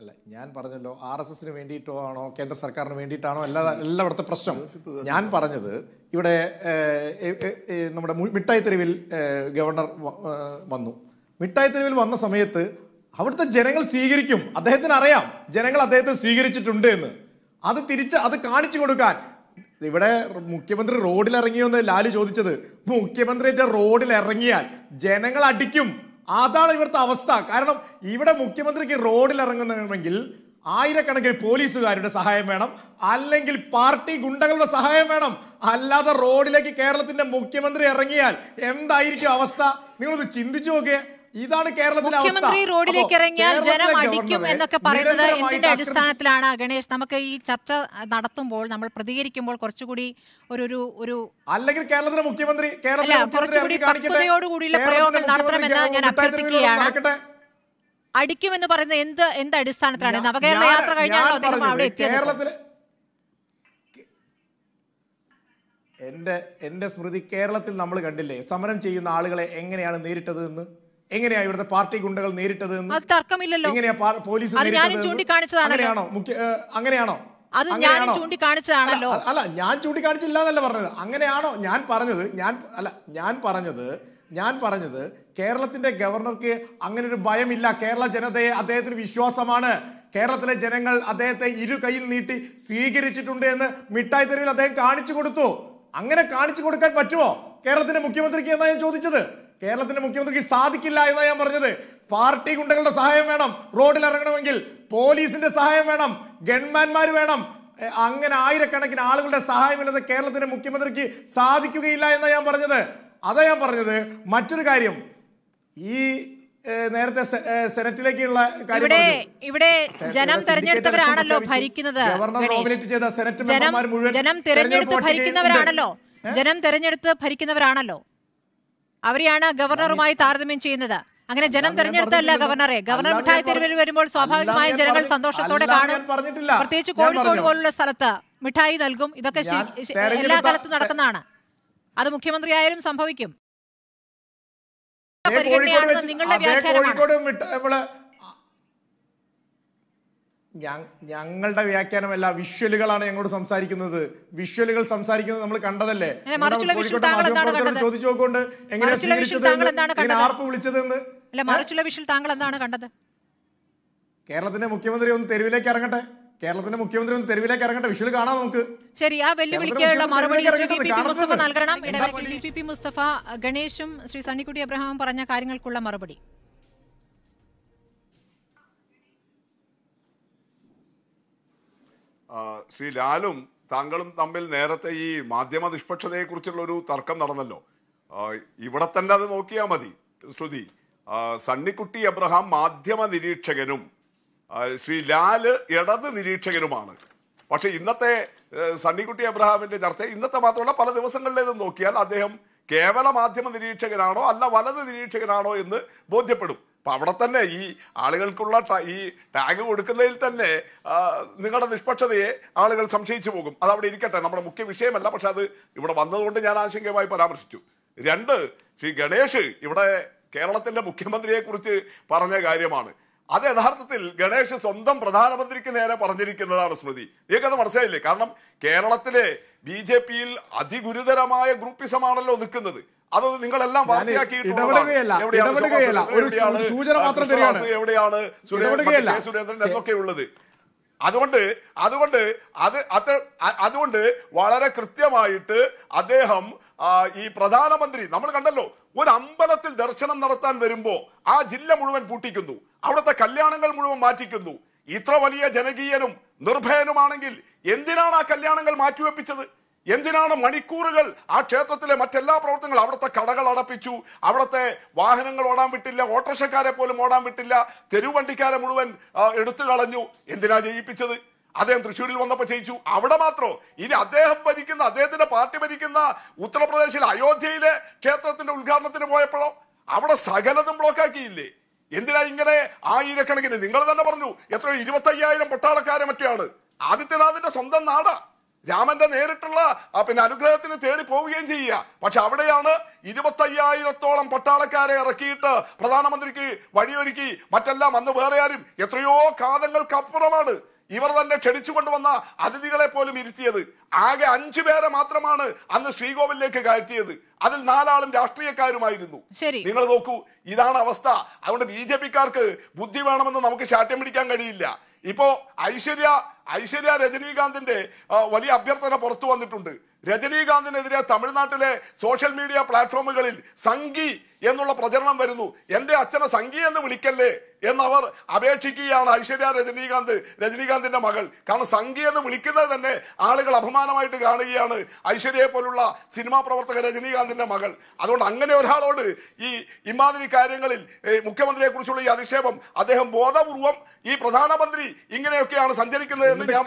S5: അല്ല ഞാൻ പറഞ്ഞല്ലോ ആർ എസ് എസിന് വേണ്ടിയിട്ടോ ആണോ കേന്ദ്ര സർക്കാരിന് വേണ്ടിയിട്ടാണോ എല്ലാ എല്ലായിടത്തെ പ്രശ്നം ഞാൻ പറഞ്ഞത് ഇവിടെ നമ്മുടെ മിഠായി തെരുവിൽ ഗവർണർ വന്നു മിഠായി തെരുവിൽ വന്ന സമയത്ത് അവിടുത്തെ ജനങ്ങൾ സ്വീകരിക്കും അദ്ദേഹത്തിന് അറിയാം ജനങ്ങൾ അദ്ദേഹത്തെ സ്വീകരിച്ചിട്ടുണ്ട് എന്ന് അത് തിരിച്ച് അത് കാണിച്ചു കൊടുക്കാൻ ഇവിടെ മുഖ്യമന്ത്രി റോഡിൽ എന്ന് ലാലു ചോദിച്ചത് മുഖ്യമന്ത്രിയുടെ റോഡിൽ ഇറങ്ങിയാൽ ജനങ്ങൾ അടിക്കും അതാണ് ഇവിടുത്തെ അവസ്ഥ കാരണം ഇവിടെ മുഖ്യമന്ത്രിക്ക് റോഡിൽ ഇറങ്ങുന്നുണ്ടെങ്കിൽ ആയിരക്കണക്കിന് പോലീസുകാരുടെ സഹായം വേണം അല്ലെങ്കിൽ പാർട്ടി ഗുണ്ടകളുടെ സഹായം വേണം അല്ലാതെ റോഡിലേക്ക് കേരളത്തിന്റെ മുഖ്യമന്ത്രി ഇറങ്ങിയാൽ എന്തായിരിക്കും അവസ്ഥ നിങ്ങളൊന്ന് ചിന്തിച്ചു നോക്കിയാൽ ഇതാണ് കേരളത്തിലെ മുഖ്യമന്ത്രി റോഡിലേക്ക് ഇറങ്ങിയാൽ ജനം അടിക്കും എന്നൊക്കെ പറയുന്നത് എന്തിന്റെ
S4: അടിസ്ഥാനത്തിലാണ് ഗണേഷ് നമുക്ക് ഈ ചർച്ച നടത്തുമ്പോൾ നമ്മൾ പ്രതികരിക്കുമ്പോൾ കുറച്ചുകൂടി ഒരു ഒരു ഒരു അല്ലെങ്കിൽ കേരളത്തിലെ മുഖ്യമന്ത്രി
S5: കുറച്ചുകൂടി പ്രയോഗങ്ങൾ നടത്തണമെന്ന് ഞാൻ അഭ്യർത്ഥിക്കുകയാണ്
S4: അടിക്കുമെന്ന് പറയുന്നത് എന്ത് എന്ത് അടിസ്ഥാനത്തിലാണ് നവകേരള യാത്ര കഴിഞ്ഞാണോ അദ്ദേഹം അവിടെ എത്തിയത്
S5: എൻ്റെ എൻ്റെ സ്മൃതി കേരളത്തിൽ നമ്മൾ കണ്ടില്ലേ സമരം ചെയ്യുന്ന ആളുകളെ എങ്ങനെയാണ് നേരിട്ടത് എന്ന് എങ്ങനെയാ ഇവിടുത്തെ പാർട്ടി ഗുണ്ടകൾ നേരിട്ടത്
S4: തർക്കമില്ലല്ലോ എങ്ങനെയാ പോലീസ് അങ്ങനെയാണോ
S5: മുഖ്യ അങ്ങനെയാണോ അത് ഞാൻ ചൂണ്ടിക്കാണിച്ചതാണല്ലോ അല്ല ഞാൻ ചൂണ്ടിക്കാണിച്ചില്ലെന്നല്ല പറഞ്ഞത് അങ്ങനെയാണോ ഞാൻ പറഞ്ഞത് ഞാൻ അല്ല ഞാൻ പറഞ്ഞത് ഞാൻ പറഞ്ഞത് കേരളത്തിന്റെ ഗവർണർക്ക് അങ്ങനെ ഒരു ഭയമില്ല കേരള ജനതയെ അദ്ദേഹത്തിന് വിശ്വാസമാണ് കേരളത്തിലെ ജനങ്ങൾ അദ്ദേഹത്തെ ഇരു കൈയിൽ നീട്ടി സ്വീകരിച്ചിട്ടുണ്ട് എന്ന് മിഠായി തെരുവിൽ അദ്ദേഹം കാണിച്ചു കൊടുത്തു അങ്ങനെ കാണിച്ചു കൊടുക്കാൻ പറ്റുമോ കേരളത്തിന്റെ മുഖ്യമന്ത്രിക്ക് എന്നാ ഞാൻ ചോദിച്ചത് കേരളത്തിന്റെ മുഖ്യമന്ത്രിക്ക് സാധിക്കില്ല എന്നാണ് ഞാൻ പറഞ്ഞത് പാർട്ടി ഗുണ്ടകളുടെ സഹായം വേണം റോഡിൽ ഇറങ്ങണമെങ്കിൽ പോലീസിന്റെ സഹായം വേണം ഗൺമാൻമാർ വേണം അങ്ങനെ ആയിരക്കണക്കിന് ആളുകളുടെ സഹായമില്ലാതെ കേരളത്തിന്റെ മുഖ്യമന്ത്രിക്ക് സാധിക്കുകയില്ല എന്നാണ് ഞാൻ പറഞ്ഞത് അതാ ഞാൻ പറഞ്ഞത് മറ്റൊരു കാര്യം ഈ നേരത്തെ സെനറ്റിലേക്കുള്ള ഇവിടെ
S4: ഇവിടെ ജനം തെരഞ്ഞെടുത്തവരാണല്ലോ ഭരിക്കുന്നത് ഗവർണർ നോമിനേറ്റ്
S5: ചെയ്ത സെനറ്റ് മെമ്പർമാർ മുഴുവൻ ജനം തെരഞ്ഞെടുത്ത് ഭരിക്കുന്നവരാണല്ലോ
S4: ജനം തെരഞ്ഞെടുത്ത് ഭരിക്കുന്നവരാണല്ലോ അവരെയാണ് ഗവർണറുമായി താരതമ്യം ചെയ്യുന്നത് അങ്ങനെ ജനം തെരഞ്ഞെടുത്തല്ല ഗവർണറെ ഗവർണർ മിഠായി തെരുവിൽ വരുമ്പോൾ സ്വാഭാവികമായി ജനങ്ങൾ സന്തോഷത്തോടെ കാണും പ്രത്യേകിച്ച് കോഴിക്കോട് പോലുള്ള സ്ഥലത്ത് മിഠായി നൽകും ഇതൊക്കെ എല്ലാ കാലത്തും നടക്കുന്നതാണ് അത് മുഖ്യമന്ത്രിയായാലും സംഭവിക്കും നിങ്ങളുടെ വ്യാഖ്യാനമാണ്
S5: ഞങ്ങളുടെ വ്യാഖ്യാനമല്ല വിഷ്വലുകളാണ് ഞങ്ങളോട് സംസാരിക്കുന്നത് വിഷ്വലുകൾ സംസാരിക്കുന്നത് നമ്മൾ കണ്ടതല്ലേ ചോദിച്ചു നോക്കൊണ്ട് എങ്ങനെയാണ്
S4: താങ്കൾ എന്താണ് കണ്ടത്
S5: കേരളത്തിന്റെ മുഖ്യമന്ത്രി ഒന്ന് തെരുവിലേക്ക് ഇറങ്ങട്ടെ കേരളത്തിന്റെ മുഖ്യമന്ത്രി ഒന്ന് തെരുവിലേക്ക് ഇറങ്ങട്ടെ വിഷ്വൽ കാണാം നമുക്ക്
S4: ശരി ആ വെല്ലുവിളിക്കുള്ള മറുപടി മുസ്തഫ നൽകണം മുസ്തഫ ഗണേഷും ശ്രീ സണ്ണിക്കുട്ടി അബ്രഹാമും പറഞ്ഞ കാര്യങ്ങൾക്കുള്ള മറുപടി
S1: ശ്രീ ലാലും താങ്കളും തമ്മിൽ നേരത്തെ ഈ മാധ്യമ നിഷ്പക്ഷതയെക്കുറിച്ചുള്ള ഒരു തർക്കം നടന്നല്ലോ ഇവിടെ തന്നെ അത് നോക്കിയാൽ മതി ശ്രുതി സണ്ണിക്കുട്ടി അബ്രഹാം മാധ്യമ നിരീക്ഷകനും ശ്രീ ലാല് ഇടത് നിരീക്ഷകനുമാണ് പക്ഷേ ഇന്നത്തെ സണ്ണിക്കുട്ടി അബ്രഹാമിന്റെ ചർച്ച ഇന്നത്തെ മാത്രമല്ല പല ദിവസങ്ങളിലേത് നോക്കിയാൽ അദ്ദേഹം കേവല മാധ്യമ നിരീക്ഷകനാണോ അല്ല വലത് നിരീക്ഷകനാണോ എന്ന് ബോധ്യപ്പെടും അപ്പം അവിടെ തന്നെ ഈ ആളുകൾക്കുള്ള ഈ ടാഗ് കൊടുക്കുന്നതിൽ തന്നെ നിങ്ങളുടെ നിഷ്പക്ഷതയെ ആളുകൾ സംശയിച്ചു പോകും അത് അവിടെ ഇരിക്കട്ടെ നമ്മുടെ മുഖ്യ വിഷയമല്ല പക്ഷെ അത് ഇവിടെ വന്നതുകൊണ്ട് ഞാൻ ആശങ്കമായി പരാമർശിച്ചു രണ്ട് ശ്രീ ഗണേഷ് ഇവിടെ കേരളത്തിൻ്റെ മുഖ്യമന്ത്രിയെക്കുറിച്ച് പറഞ്ഞ കാര്യമാണ് അത് യഥാർത്ഥത്തിൽ ഗണേഷ് സ്വന്തം പ്രധാനമന്ത്രിക്ക് നേരെ പറഞ്ഞിരിക്കുന്നതാണ് സ്മൃതി നിങ്ങൾക്കത് മനസ്സിലായില്ലേ കാരണം കേരളത്തിലെ ബി ജെ പിയിൽ അതിഗുരുതരമായ ഗ്രൂപ്പിസമാണല്ലോ നിൽക്കുന്നത് അത് നിങ്ങളെല്ലാം എവിടെയാണ് സുരേന്ദ്രൻ എന്നൊക്കെ ഉള്ളത് അതുകൊണ്ട് അതുകൊണ്ട് അത് അത്ര അതുകൊണ്ട് വളരെ കൃത്യമായിട്ട് അദ്ദേഹം ഈ പ്രധാനമന്ത്രി നമ്മൾ കണ്ടല്ലോ ഒരു അമ്പലത്തിൽ ദർശനം നടത്താൻ വരുമ്പോ ആ ജില്ല മുഴുവൻ പൂട്ടിക്കുന്നു അവിടുത്തെ കല്യാണങ്ങൾ മുഴുവൻ മാറ്റിക്കുന്നു ഇത്ര വലിയ ജനകീയനും നിർഭയനുമാണെങ്കിൽ എന്തിനാണ് ആ കല്യാണങ്ങൾ മാറ്റിവെപ്പിച്ചത് എന്തിനാണ് മണിക്കൂറുകൾ ആ ക്ഷേത്രത്തിലെ മറ്റെല്ലാ പ്രവർത്തനങ്ങളും അവിടുത്തെ കടകൾ അടപ്പിച്ചു അവിടുത്തെ വാഹനങ്ങൾ ഓടാൻ വിട്ടില്ല ഓട്ടോറിക്ഷക്കാരെ പോലും ഓടാൻ വിട്ടില്ല തെരുവണ്ടിക്കാരെ മുഴുവൻ എടുത്തു കളഞ്ഞു എന്തിനാ ജയിപ്പിച്ചത് അദ്ദേഹം തൃശ്ശൂരിൽ വന്നപ്പോൾ ചെയ്യിച്ചു അവിടെ മാത്രോ ഇനി അദ്ദേഹം ഭരിക്കുന്ന അദ്ദേഹത്തിന്റെ പാർട്ടി ഭരിക്കുന്ന ഉത്തർപ്രദേശിലെ അയോധ്യയിലെ ക്ഷേത്രത്തിന്റെ ഉദ്ഘാടനത്തിന് പോയപ്പോഴോ അവിടെ സകലതും ബ്ലോക്കാക്കിയില്ലേ എന്തിനാ ഇങ്ങനെ ആയിരക്കണക്കിന് നിങ്ങൾ തന്നെ പറഞ്ഞു എത്രയോ ഇരുപത്തയ്യായിരം പൊട്ടാളക്കാരെ മറ്റെയാണ് ആദിത്യനാഥിന്റെ സ്വന്തം നാടാ രാമന്റെ നേരിട്ടുള്ള പിന്നെ അനുഗ്രഹത്തിന് തേടി പോവുകയും ചെയ്യുക പക്ഷെ അവിടെയാണ് അയ്യായിരത്തോളം പട്ടാളക്കാരെ ഇറക്കിയിട്ട് പ്രധാനമന്ത്രിക്ക് വഴിയൊരുക്കി മറ്റെല്ലാം അന്ന് വേറെ ആരും എത്രയോ കാതങ്ങൾക്കപ്പുറമാണ് ഇവർ തന്നെ ക്ഷണിച്ചു കൊണ്ടുവന്ന അതിഥികളെ പോലും ഇരുത്തിയത് ആകെ അഞ്ചു പേരെ മാത്രമാണ് അന്ന് ശ്രീകോവിലേക്ക് കയറ്റിയത് അതിൽ നാലാളും രാഷ്ട്രീയക്കാരുമായിരുന്നു നിങ്ങൾ നോക്കൂ ഇതാണ് അവസ്ഥ അതുകൊണ്ട് ബി ജെ പിക്കാർക്ക് ബുദ്ധി വേണമെന്ന് നമുക്ക് ശാഠ്യം പിടിക്കാൻ കഴിയില്ല ഇപ്പോ ഐശ്വര്യ ഐശ്വര്യ രജനീകാന്തിന്റെ വലിയ അഭ്യർത്ഥന പുറത്തു വന്നിട്ടുണ്ട് രജനീകാന്തിനെതിരെ തമിഴ്നാട്ടിലെ സോഷ്യൽ മീഡിയ പ്ലാറ്റ്ഫോമുകളിൽ സംഗി എന്നുള്ള പ്രചരണം വരുന്നു എൻ്റെ അച്ഛനെ സംഗി എന്ന് വിളിക്കല്ലേ എന്നവർ അപേക്ഷിക്കുകയാണ് ഐശ്വര്യ രജനീകാന്ത് രജനീകാന്തിന്റെ മകൾ കാരണം സംഗി എന്ന് വിളിക്കുന്നത് തന്നെ ആളുകൾ അപമാനമായിട്ട് കാണുകയാണ് ഐശ്വര്യയെ പോലുള്ള സിനിമാ പ്രവർത്തക രജനീകാന്തിന്റെ മകൾ അതുകൊണ്ട് അങ്ങനെ ഒരാളോട് ഈ ഇമാതിരി കാര്യങ്ങളിൽ മുഖ്യമന്ത്രിയെ കുറിച്ചുള്ള ഈ അധിക്ഷേപം അദ്ദേഹം ബോധപൂർവം ഈ പ്രധാനമന്ത്രി ഇങ്ങനെയൊക്കെയാണ് സഞ്ചരിക്കുന്നത് ഞാൻ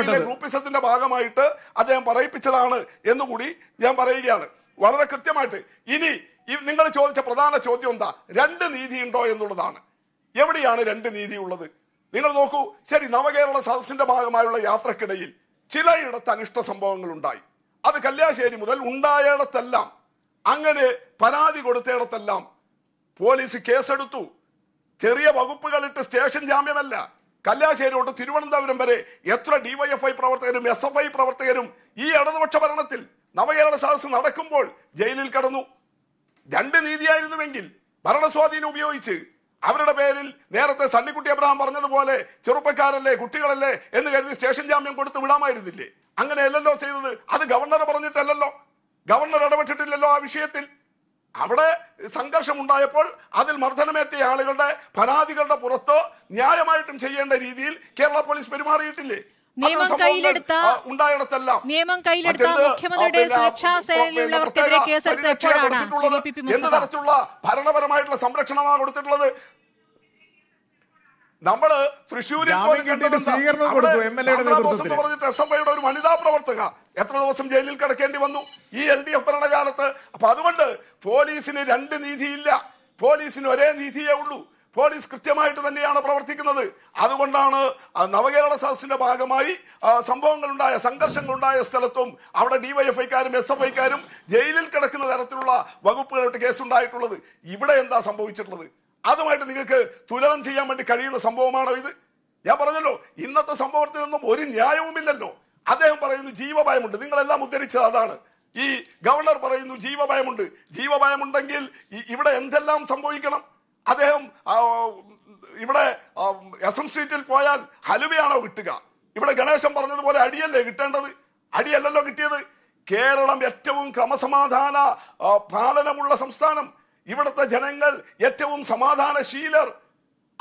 S1: പറയാൻ ഗ്രൂപ്പിസത്തിന്റെ ഭാഗമായിട്ട് അദ്ദേഹം പറയിപ്പിച്ചതാണ് എന്നുകൂടി ഞാൻ പറയുകയാണ് വളരെ കൃത്യമായിട്ട് ഇനി നിങ്ങൾ ചോദിച്ച പ്രധാന ചോദ്യം എന്താ രണ്ട് നീതി ഉണ്ടോ എന്നുള്ളതാണ് എവിടെയാണ് രണ്ട് നീതി ഉള്ളത് നിങ്ങൾ നോക്കൂ ശരി നവകേരള സദസ്സിന്റെ ഭാഗമായുള്ള യാത്രക്കിടയിൽ ചിലയിടത്ത് അനിഷ്ട സംഭവങ്ങൾ ഉണ്ടായി അത് കല്യാശ്ശേരി മുതൽ ഉണ്ടായിടത്തെല്ലാം അങ്ങനെ പരാതി കൊടുത്തയിടത്തെല്ലാം പോലീസ് കേസെടുത്തു ചെറിയ വകുപ്പുകളിട്ട് സ്റ്റേഷൻ ജാമ്യമല്ല കല്ലാശ്ശേരി തൊട്ട് തിരുവനന്തപുരം വരെ എത്ര ഡിവൈഎഫ്ഐ പ്രവർത്തകരും എസ് എഫ് ഐ പ്രവർത്തകരും ഈ ഇടതുപക്ഷ ഭരണത്തിൽ നവകേരള സദസ് നടക്കുമ്പോൾ ജയിലിൽ കടന്നു രണ്ട് നീതിയായിരുന്നുവെങ്കിൽ ഭരണസ്വാധീനം ഉപയോഗിച്ച് അവരുടെ പേരിൽ നേരത്തെ സണ്ണിക്കുട്ടി അബ്രഹാം പറഞ്ഞതുപോലെ ചെറുപ്പക്കാരല്ലേ കുട്ടികളല്ലേ എന്ന് കരുതി സ്റ്റേഷൻ ജാമ്യം കൊടുത്ത് വിടാമായിരുന്നില്ലേ അങ്ങനെയല്ലല്ലോ ചെയ്തത് അത് ഗവർണർ പറഞ്ഞിട്ടല്ലല്ലോ ഗവർണർ ഇടപെട്ടിട്ടില്ലല്ലോ ആ വിഷയത്തിൽ അവിടെ സംഘർഷമുണ്ടായപ്പോൾ അതിൽ മർദ്ദനമേറ്റ ആളുകളുടെ പരാതികളുടെ പുറത്തോ ന്യായമായിട്ടും ചെയ്യേണ്ട രീതിയിൽ കേരള പോലീസ് പെരുമാറിയിട്ടില്ലേ
S4: നിയമം കയ്യിലെടുത്ത നിയമം കയ്യിലെടുത്ത മുഖ്യമന്ത്രിയുടെ സുരക്ഷാ
S1: സേനയിലുള്ളവർക്കെതിരെ കേസെടുത്ത എപ്പോഴാണ് എന്ത് തരത്തിലുള്ള ഭരണപരമായിട്ടുള്ള സംരക്ഷണമാണ് കൊടുത്തിട്ടുള്ളത് നമ്മള് തൃശ്ശൂരിൽ പറഞ്ഞിട്ട് എസ് എം ഐയുടെ ഒരു വനിതാ പ്രവർത്തക എത്ര ദിവസം ജയിലിൽ കിടക്കേണ്ടി വന്നു ഈ എൽ ഡി എഫ് ഭരണകാലത്ത് അപ്പൊ അതുകൊണ്ട് പോലീസിന് രണ്ട് നീതിയില്ല പോലീസിന് ഒരേ നീതിയേ ഉള്ളൂ പോലീസ് കൃത്യമായിട്ട് തന്നെയാണ് പ്രവർത്തിക്കുന്നത് അതുകൊണ്ടാണ് നവകേരള സദസ്സിന്റെ ഭാഗമായി സംഭവങ്ങളുണ്ടായ സംഘർഷങ്ങളുണ്ടായ സ്ഥലത്തും അവിടെ ഡിവൈഎഫ്ഐക്കാരും എസ് എഫ് ഐക്കാരും ജയിലിൽ കിടക്കുന്ന തരത്തിലുള്ള വകുപ്പുകളുടെ കേസുണ്ടായിട്ടുള്ളത് ഇവിടെ എന്താ സംഭവിച്ചിട്ടുള്ളത് അതുമായിട്ട് നിങ്ങൾക്ക് തുലനം ചെയ്യാൻ വേണ്ടി കഴിയുന്ന സംഭവമാണോ ഇത് ഞാൻ പറഞ്ഞല്ലോ ഇന്നത്തെ സംഭവത്തിനൊന്നും ഒരു ന്യായവുമില്ലല്ലോ അദ്ദേഹം പറയുന്നു ജീവഭയമുണ്ട് നിങ്ങളെല്ലാം ഉദ്ധരിച്ചത് അതാണ് ഈ ഗവർണർ പറയുന്നു ജീവഭയമുണ്ട് ജീവഭയമുണ്ടെങ്കിൽ ഇവിടെ എന്തെല്ലാം സംഭവിക്കണം അദ്ദേഹം ഇവിടെ എസ് എം സ്ട്രീറ്റിൽ പോയാൽ ഹലുവയാണോ കിട്ടുക ഇവിടെ ഗണേശൻ പറഞ്ഞതുപോലെ അടിയല്ലേ കിട്ടേണ്ടത് അടിയല്ലല്ലോ കിട്ടിയത് കേരളം ഏറ്റവും ക്രമസമാധാന പാലനമുള്ള സംസ്ഥാനം ഇവിടുത്തെ ജനങ്ങൾ ഏറ്റവും സമാധാനശീലർ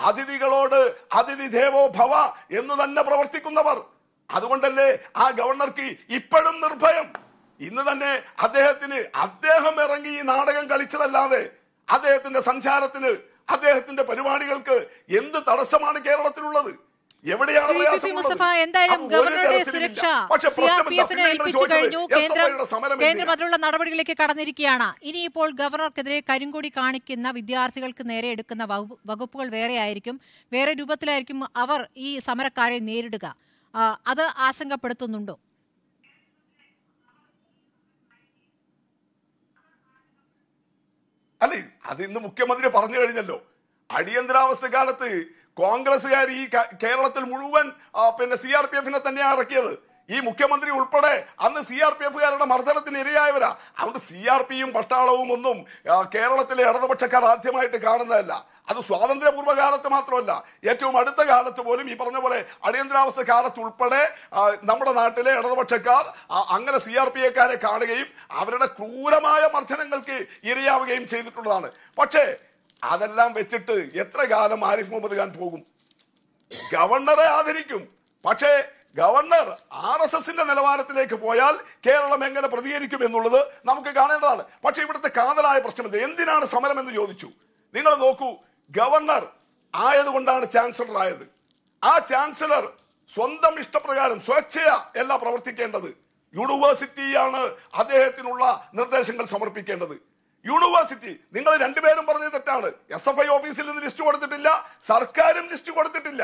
S1: അതിഥികളോട് അതിഥി ദേവോ ഭവ എന്ന് തന്നെ പ്രവർത്തിക്കുന്നവർ അതുകൊണ്ടല്ലേ ആ ഗവർണർക്ക് ഇപ്പോഴും നിർഭയം ഇന്ന് തന്നെ അദ്ദേഹത്തിന് അദ്ദേഹം ഇറങ്ങി ഈ നാടകം കളിച്ചതല്ലാതെ അദ്ദേഹത്തിന്റെ സഞ്ചാരത്തിന് അദ്ദേഹത്തിന്റെ പരിപാടികൾക്ക് എന്ത് തടസ്സമാണ് കേരളത്തിലുള്ളത് മുസ്തഫ
S4: നടപടികളിലേക്ക് കടന്നിരിക്കുകയാണ് ഇനിയിപ്പോൾ ഗവർണർക്കെതിരെ കരിങ്കൊടി കാണിക്കുന്ന വിദ്യാർത്ഥികൾക്ക് നേരെ എടുക്കുന്ന വകുപ്പുകൾ വേറെ ആയിരിക്കും വേറെ രൂപത്തിലായിരിക്കും അവർ ഈ സമരക്കാരെ നേരിടുക അത് ആശങ്കപ്പെടുത്തുന്നുണ്ടോ
S1: അല്ലേ അത് ഇന്ന് മുഖ്യമന്ത്രി പറഞ്ഞു കഴിഞ്ഞല്ലോ അടിയന്തരാവസ്ഥ കാലത്ത് കോൺഗ്രസ്സുകാർ ഈ കേരളത്തിൽ മുഴുവൻ പിന്നെ സി ആർ പി എഫിനെ തന്നെയാണ് ഇറക്കിയത് ഈ മുഖ്യമന്ത്രി ഉൾപ്പെടെ അന്ന് സി ആർ പി എഫുകാരുടെ മർദ്ദനത്തിന് ഇരയായവരാ അതുകൊണ്ട് സി ആർ പിയും പട്ടാളവും ഒന്നും കേരളത്തിലെ ഇടതുപക്ഷക്കാർ ആദ്യമായിട്ട് കാണുന്നതല്ല അത് സ്വാതന്ത്ര്യപൂർവ്വ കാലത്ത് മാത്രമല്ല ഏറ്റവും അടുത്ത കാലത്ത് പോലും ഈ പറഞ്ഞ പോലെ അടിയന്തരാവസ്ഥ കാലത്ത് ഉൾപ്പെടെ നമ്മുടെ നാട്ടിലെ ഇടതുപക്ഷക്കാർ അങ്ങനെ സി ആർ പി എക്കാരെ കാണുകയും അവരുടെ ക്രൂരമായ മർദ്ദനങ്ങൾക്ക് ഇരയാവുകയും ചെയ്തിട്ടുള്ളതാണ് പക്ഷേ അതെല്ലാം വെച്ചിട്ട് എത്ര കാലം ആരിഫ് മുഹമ്മദ് ഖാൻ പോകും ഗവർണറെ ആദരിക്കും പക്ഷേ ഗവർണർ ആർ എസ് എസിന്റെ നിലവാരത്തിലേക്ക് പോയാൽ കേരളം എങ്ങനെ പ്രതികരിക്കും എന്നുള്ളത് നമുക്ക് കാണേണ്ടതാണ് പക്ഷേ ഇവിടുത്തെ കാതലായ പ്രശ്നം എന്ത് എന്തിനാണ് സമരം എന്ന് ചോദിച്ചു നിങ്ങൾ നോക്കൂ ഗവർണർ ആയതുകൊണ്ടാണ് ചാൻസലർ ആയത് ആ ചാൻസലർ സ്വന്തം ഇഷ്ടപ്രകാരം സ്വേച്ഛയാ എല്ലാം പ്രവർത്തിക്കേണ്ടത് യൂണിവേഴ്സിറ്റിയാണ് അദ്ദേഹത്തിനുള്ള നിർദ്ദേശങ്ങൾ സമർപ്പിക്കേണ്ടത് യൂണിവേഴ്സിറ്റി നിങ്ങൾ രണ്ടുപേരും പറഞ്ഞത് തെറ്റാണ് എസ് എഫ് ഐ ഓഫീസിൽ നിന്ന് ലിസ്റ്റ് കൊടുത്തിട്ടില്ല സർക്കാരും ലിസ്റ്റ് കൊടുത്തിട്ടില്ല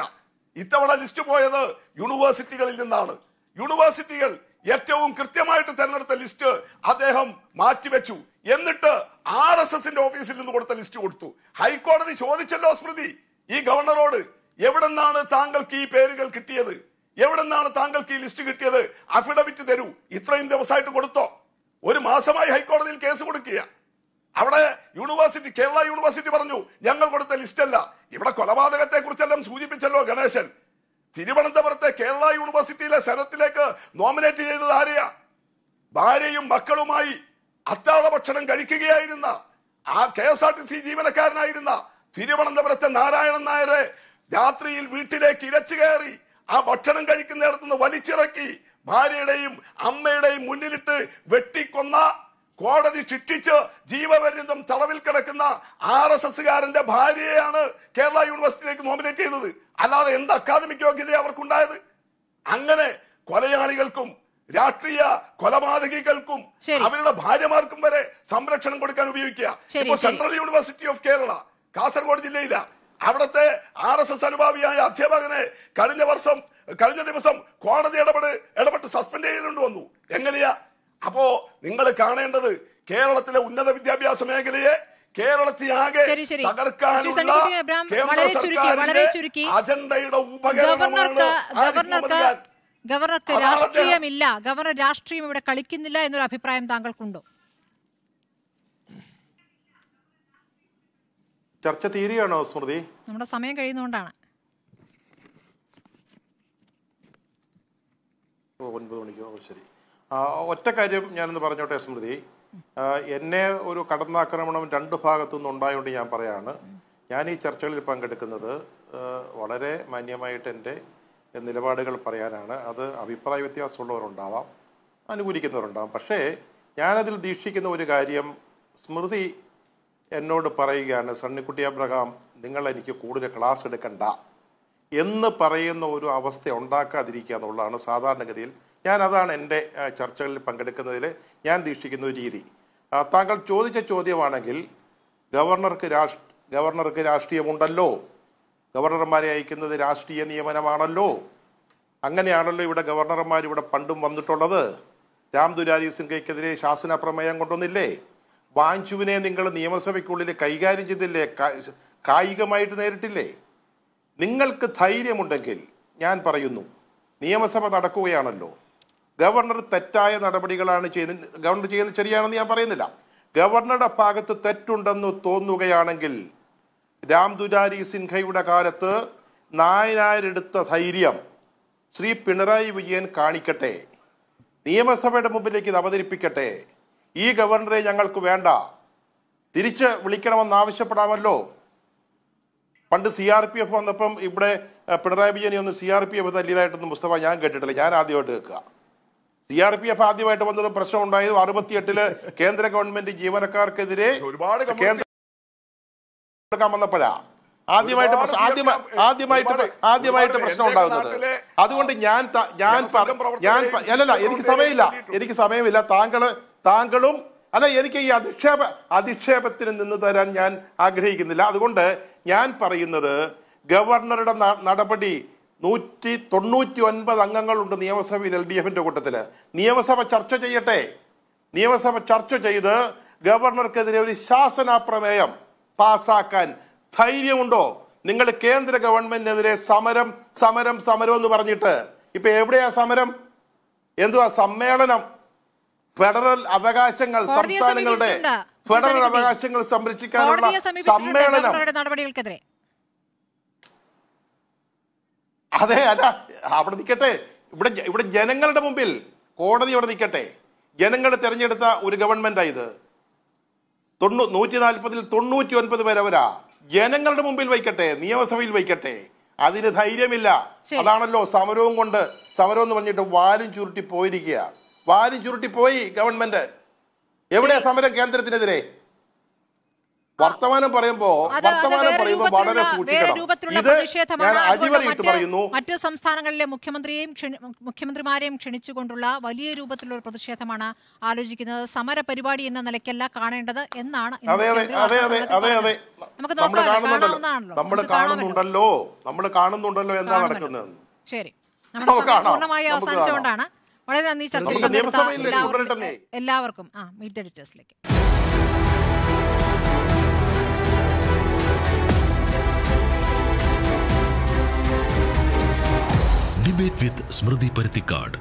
S1: ഇത്തവണ ലിസ്റ്റ് പോയത് യൂണിവേഴ്സിറ്റികളിൽ നിന്നാണ് യൂണിവേഴ്സിറ്റികൾ ഏറ്റവും കൃത്യമായിട്ട് തെരഞ്ഞെടുത്ത ലിസ്റ്റ് അദ്ദേഹം മാറ്റിവെച്ചു എന്നിട്ട് ആർ എസ് എസിന്റെ ഓഫീസിൽ നിന്ന് കൊടുത്ത ലിസ്റ്റ് കൊടുത്തു ഹൈക്കോടതി ചോദിച്ചല്ലോ സ്മൃതി ഈ ഗവർണറോട് എവിടെ നിന്നാണ് താങ്കൾക്ക് ഈ പേരുകൾ കിട്ടിയത് എവിടെ നിന്നാണ് താങ്കൾക്ക് ഈ ലിസ്റ്റ് കിട്ടിയത് അഫിഡവിറ്റ് തരൂ ഇത്രയും ദിവസമായിട്ട് കൊടുത്തോ ഒരു മാസമായി ഹൈക്കോടതിയിൽ കേസ് കൊടുക്കുകയാണ് അവിടെ യൂണിവേഴ്സിറ്റി കേരള യൂണിവേഴ്സിറ്റി പറഞ്ഞു ഞങ്ങൾ കൊടുത്ത ലിസ്റ്റല്ല ഇവിടെ കൊലപാതകത്തെ കുറിച്ചെല്ലാം സൂചിപ്പിച്ചല്ലോ ഗണേശൻ തിരുവനന്തപുരത്തെ കേരള യൂണിവേഴ്സിറ്റിയിലെ സെനറ്റിലേക്ക് നോമിനേറ്റ് ചെയ്തത് ആരെയാ ഭാര്യയും മക്കളുമായി അത്താഴ ഭക്ഷണം കഴിക്കുകയായിരുന്ന ആ K S R T C ജീവനക്കാരനായിരുന്ന തിരുവനന്തപുരത്തെ നാരായണൻ നായരെ രാത്രിയിൽ വീട്ടിലേക്ക് ഇരച്ചു കയറി ആ ഭക്ഷണം കഴിക്കുന്നിടത്തുനിന്ന് വലിച്ചിറക്കി ഭാര്യയുടെയും അമ്മയുടെയും മുന്നിലിട്ട് വെട്ടിക്കൊന്ന കോടതി ശിക്ഷിച്ച് ജീവപര്യന്തം തടവിൽ കിടക്കുന്ന ആർ എസ് എസ്സുകാരന്റെ ഭാര്യയാണ് കേരള യൂണിവേഴ്സിറ്റിയിലേക്ക് നോമിനേറ്റ് ചെയ്തത് അല്ലാതെ എന്ത് അക്കാദമിക് യോഗ്യത അവർക്കുണ്ടായത് അങ്ങനെ കൊലയാളികൾക്കും രാഷ്ട്രീയ കൊലപാതകികൾക്കും അവരുടെ ഭാര്യമാർക്കും വരെ സംരക്ഷണം കൊടുക്കാൻ ഉപയോഗിക്കുക ഇപ്പൊ central university of Kerala Kasaragod ജില്ലയില അവിടുത്തെ ആർ എസ് എസ് അനുഭാവിയായ അധ്യാപകനെ കഴിഞ്ഞ വർഷം കഴിഞ്ഞ ദിവസം കോടതി ഇടപെട് ഇടപെട്ട് സസ്പെൻഡ് ചെയ്തുകൊണ്ട് വന്നു എങ്ങനെയാ അപ്പോ നിങ്ങൾ കാണേണ്ടത് കേരളത്തിലെ ഉന്നത വിദ്യാഭ്യാസ മേഖലയെ ആകെ വളരെ ഗവർണർക്ക് ഗവർണർക്ക്
S4: ഗവർണർക്ക് രാഷ്ട്രീയമില്ല ഗവർണർ രാഷ്ട്രീയം ഇവിടെ കളിക്കുന്നില്ല എന്നൊരു അഭിപ്രായം താങ്കൾക്കുണ്ടോ
S6: ചർച്ച തീരുകയാണോ സ്മൃതി
S4: നമ്മുടെ സമയം കഴിയുന്നതുകൊണ്ടാണ്
S6: ഒൻപത് മണിക്കോ ശരി ഒറ്റ കാര്യം ഞാനിന്ന് പറഞ്ഞോട്ടെ സ്മൃതി എന്നെ ഒരു കടന്നാക്രമണം രണ്ട് ഭാഗത്തുനിന്ന് ഉണ്ടായതുകൊണ്ട് ഞാൻ പറയാണ് ഞാൻ ഈ ചർച്ചകളിൽ പങ്കെടുക്കുന്നത് വളരെ മാന്യമായിട്ട് എൻ്റെ നിലപാടുകൾ പറയാനാണ് അത് അഭിപ്രായ വ്യത്യാസമുള്ളവരുണ്ടാവാം അനുകൂലിക്കുന്നവരുണ്ടാവാം പക്ഷേ ഞാനതിൽ ദീക്ഷിക്കുന്ന ഒരു കാര്യം സ്മൃതി എന്നോട് പറയുകയാണ് സണ്ണിക്കുട്ടി അബ്രഹാം നിങ്ങൾ എനിക്ക് കൂടുതൽ ക്ലാസ് എടുക്കണ്ട എന്ന് പറയുന്ന ഒരു അവസ്ഥ ഉണ്ടാക്കാതിരിക്കുക എന്നുള്ളതാണ് സാധാരണഗതിയിൽ ഞാൻ അതാണ് എൻ്റെ ചർച്ചകളിൽ പങ്കെടുക്കുന്നതിൽ ഞാൻ ദീക്ഷിക്കുന്ന ഒരു രീതി താങ്കൾ ചോദിച്ച ചോദ്യമാണെങ്കിൽ ഗവർണർക്ക് രാഷ്ട്ര ഗവർണർക്ക് രാഷ്ട്രീയമുണ്ടല്ലോ ഗവർണർമാരെ അയക്കുന്നത് രാഷ്ട്രീയ നിയമനമാണല്ലോ അങ്ങനെയാണല്ലോ ഇവിടെ ഗവർണർമാർ ഇവിടെ പണ്ടും വന്നിട്ടുള്ളത് രാം ദുരാരി സിംഗയ്ക്കെതിരെ ശാസന പ്രമേയം കൊണ്ടുവന്നില്ലേ വാഞ്ചുവിനെ നിങ്ങൾ നിയമസഭയ്ക്കുള്ളിൽ കൈകാര്യം ചെയ്തില്ലേ കായികമായിട്ട് നേരിട്ടില്ലേ നിങ്ങൾക്ക് ധൈര്യമുണ്ടെങ്കിൽ ഞാൻ പറയുന്നു നിയമസഭ നടക്കുകയാണല്ലോ ഗവർണർ തെറ്റായ നടപടികളാണ് ചെയ്ത് ഗവർണർ ചെയ്യുന്നത് ശരിയാണെന്ന് ഞാൻ പറയുന്നില്ല ഗവർണറുടെ ഭാഗത്ത് തെറ്റുണ്ടെന്ന് തോന്നുകയാണെങ്കിൽ രാം ദുജാരി സിൻഹയുടെ കാലത്ത് നായനായരെടുത്ത ധൈര്യം ശ്രീ പിണറായി വിജയൻ കാണിക്കട്ടെ നിയമസഭയുടെ മുമ്പിലേക്ക് ഇത് അവതരിപ്പിക്കട്ടെ ഈ ഗവർണറെ ഞങ്ങൾക്ക് വേണ്ട തിരിച്ച് വിളിക്കണമെന്ന് ആവശ്യപ്പെടാമല്ലോ പണ്ട് സി ആർ പി എഫ് വന്നപ്പം ഇവിടെ പിണറായി വിജയനെ ഒന്നും സി ആർ പി എഫ് തല്ലിയതായിട്ടൊന്നും മുസ്തഫ ഞാൻ കേട്ടിട്ടില്ല ഞാൻ ആദ്യമായിട്ട് കേൾക്കുക സി ആർ പി എഫ് ആദ്യമായിട്ട് വന്നത് പ്രശ്നം ഉണ്ടായത് എട്ടില് കേന്ദ്ര ഗവൺമെന്റ് ജീവനക്കാർക്കെതിരെ ഒരുപാട് കേന്ദ്രം വന്നപ്പോഴാ ആദ്യമായിട്ട് ആദ്യമായിട്ട് ആദ്യമായിട്ട് പ്രശ്നം ഉണ്ടാകുന്നത് അതുകൊണ്ട് ഞാൻ ഞാൻ ഞാൻ അല്ലല്ല എനിക്ക് സമയമില്ല എനിക്ക് സമയമില്ല താങ്കള് താങ്കളും അല്ല എനിക്ക് ഈ അധിക്ഷേപ അധിക്ഷേപത്തിന് നിന്ന് തരാൻ ഞാൻ ആഗ്രഹിക്കുന്നില്ല അതുകൊണ്ട് ഞാൻ പറയുന്നത് ഗവർണറുടെ നടപടി നൂറ്റി തൊണ്ണൂറ്റി ഒൻപത് അംഗങ്ങളുണ്ട് നിയമസഭയിൽ എൽ ഡി എഫിൻ്റെ കൂട്ടത്തിൽ നിയമസഭ ചർച്ച ചെയ്യട്ടെ നിയമസഭ ചർച്ച ചെയ്ത് ഗവർണർക്കെതിരെ ഒരു ശാസനാപ്രമേയം പ്രമേയം പാസാക്കാൻ ധൈര്യമുണ്ടോ നിങ്ങൾ കേന്ദ്ര ഗവൺമെന്റിനെതിരെ സമരം സമരം സമരം എന്ന് പറഞ്ഞിട്ട് ഇപ്പൊ എവിടെയാ സമരം എന്തുവാ സമ്മേളനം ഫെഡറൽ അവകാശങ്ങൾ സംസ്ഥാനങ്ങളുടെ ഫെഡറൽ അവകാശങ്ങൾ സംരക്ഷിക്കാനുള്ള സമ്മേളനം അതെ അല്ല അവിടെ നിൽക്കട്ടെ ഇവിടെ ഇവിടെ ജനങ്ങളുടെ മുമ്പിൽ കോടതി അവിടെ നിൽക്കട്ടെ ജനങ്ങൾ തിരഞ്ഞെടുത്ത ഒരു ഗവൺമെൻറ്റാണ് ഇത് തൊണ്ണൂ നൂറ്റി നാൽപ്പതിൽ തൊണ്ണൂറ്റി ഒൻപത് പേരെ വരാ ജനങ്ങളുടെ മുമ്പിൽ വയ്ക്കട്ടെ നിയമസഭയിൽ വയ്ക്കട്ടെ അതിന് ധൈര്യമില്ല അതാണല്ലോ സമരവും കൊണ്ട് സമരം എന്ന് പറഞ്ഞിട്ട് വാലും ചുരുട്ടി പോയിരിക്കുക വാലും ചുരുട്ടി പോയി ഗവൺമെന്റ് എവിടെയാ സമരം കേന്ദ്രത്തിനെതിരെ വർത്തമാനം പറയുമ്പോ വർത്തമാനം പറയുമ്പോ വളരെ സൂക്ഷിക്കണം ഞാൻ പറയുന്നു
S4: മറ്റ് സംസ്ഥാനങ്ങളിലെ മുഖ്യമന്ത്രിയെയും മുഖ്യമന്ത്രിമാരെയും ക്ഷണിച്ചുകൊണ്ടുള്ള വലിയ രൂപത്തിലുള്ള പ്രതിഷേധമാണ് ആലോചിക്കുന്നത് സമര പരിപാടി എന്ന നിലയ്ക്കല്ല കാണേണ്ടത് എന്നാണ് അതെ
S6: നമ്മൾ കാണുന്നുണ്ടല്ലോ നമ്മൾ കാണുന്നുണ്ടല്ലോ എന്താ നടക്കുന്നത്
S4: ശരി പൂർണ്ണമായി അവസാനിച്ചുകൊണ്ടാണ് വളരെ നന്ദി ചർച്ച എല്ലാവർക്കും ആ മീറ്റ് എഡിറ്റേഴ്സിലേക്ക്
S3: ഡിബേറ്റ് വിത്ത് സ്മൃതി പരുത്തിക്കാട്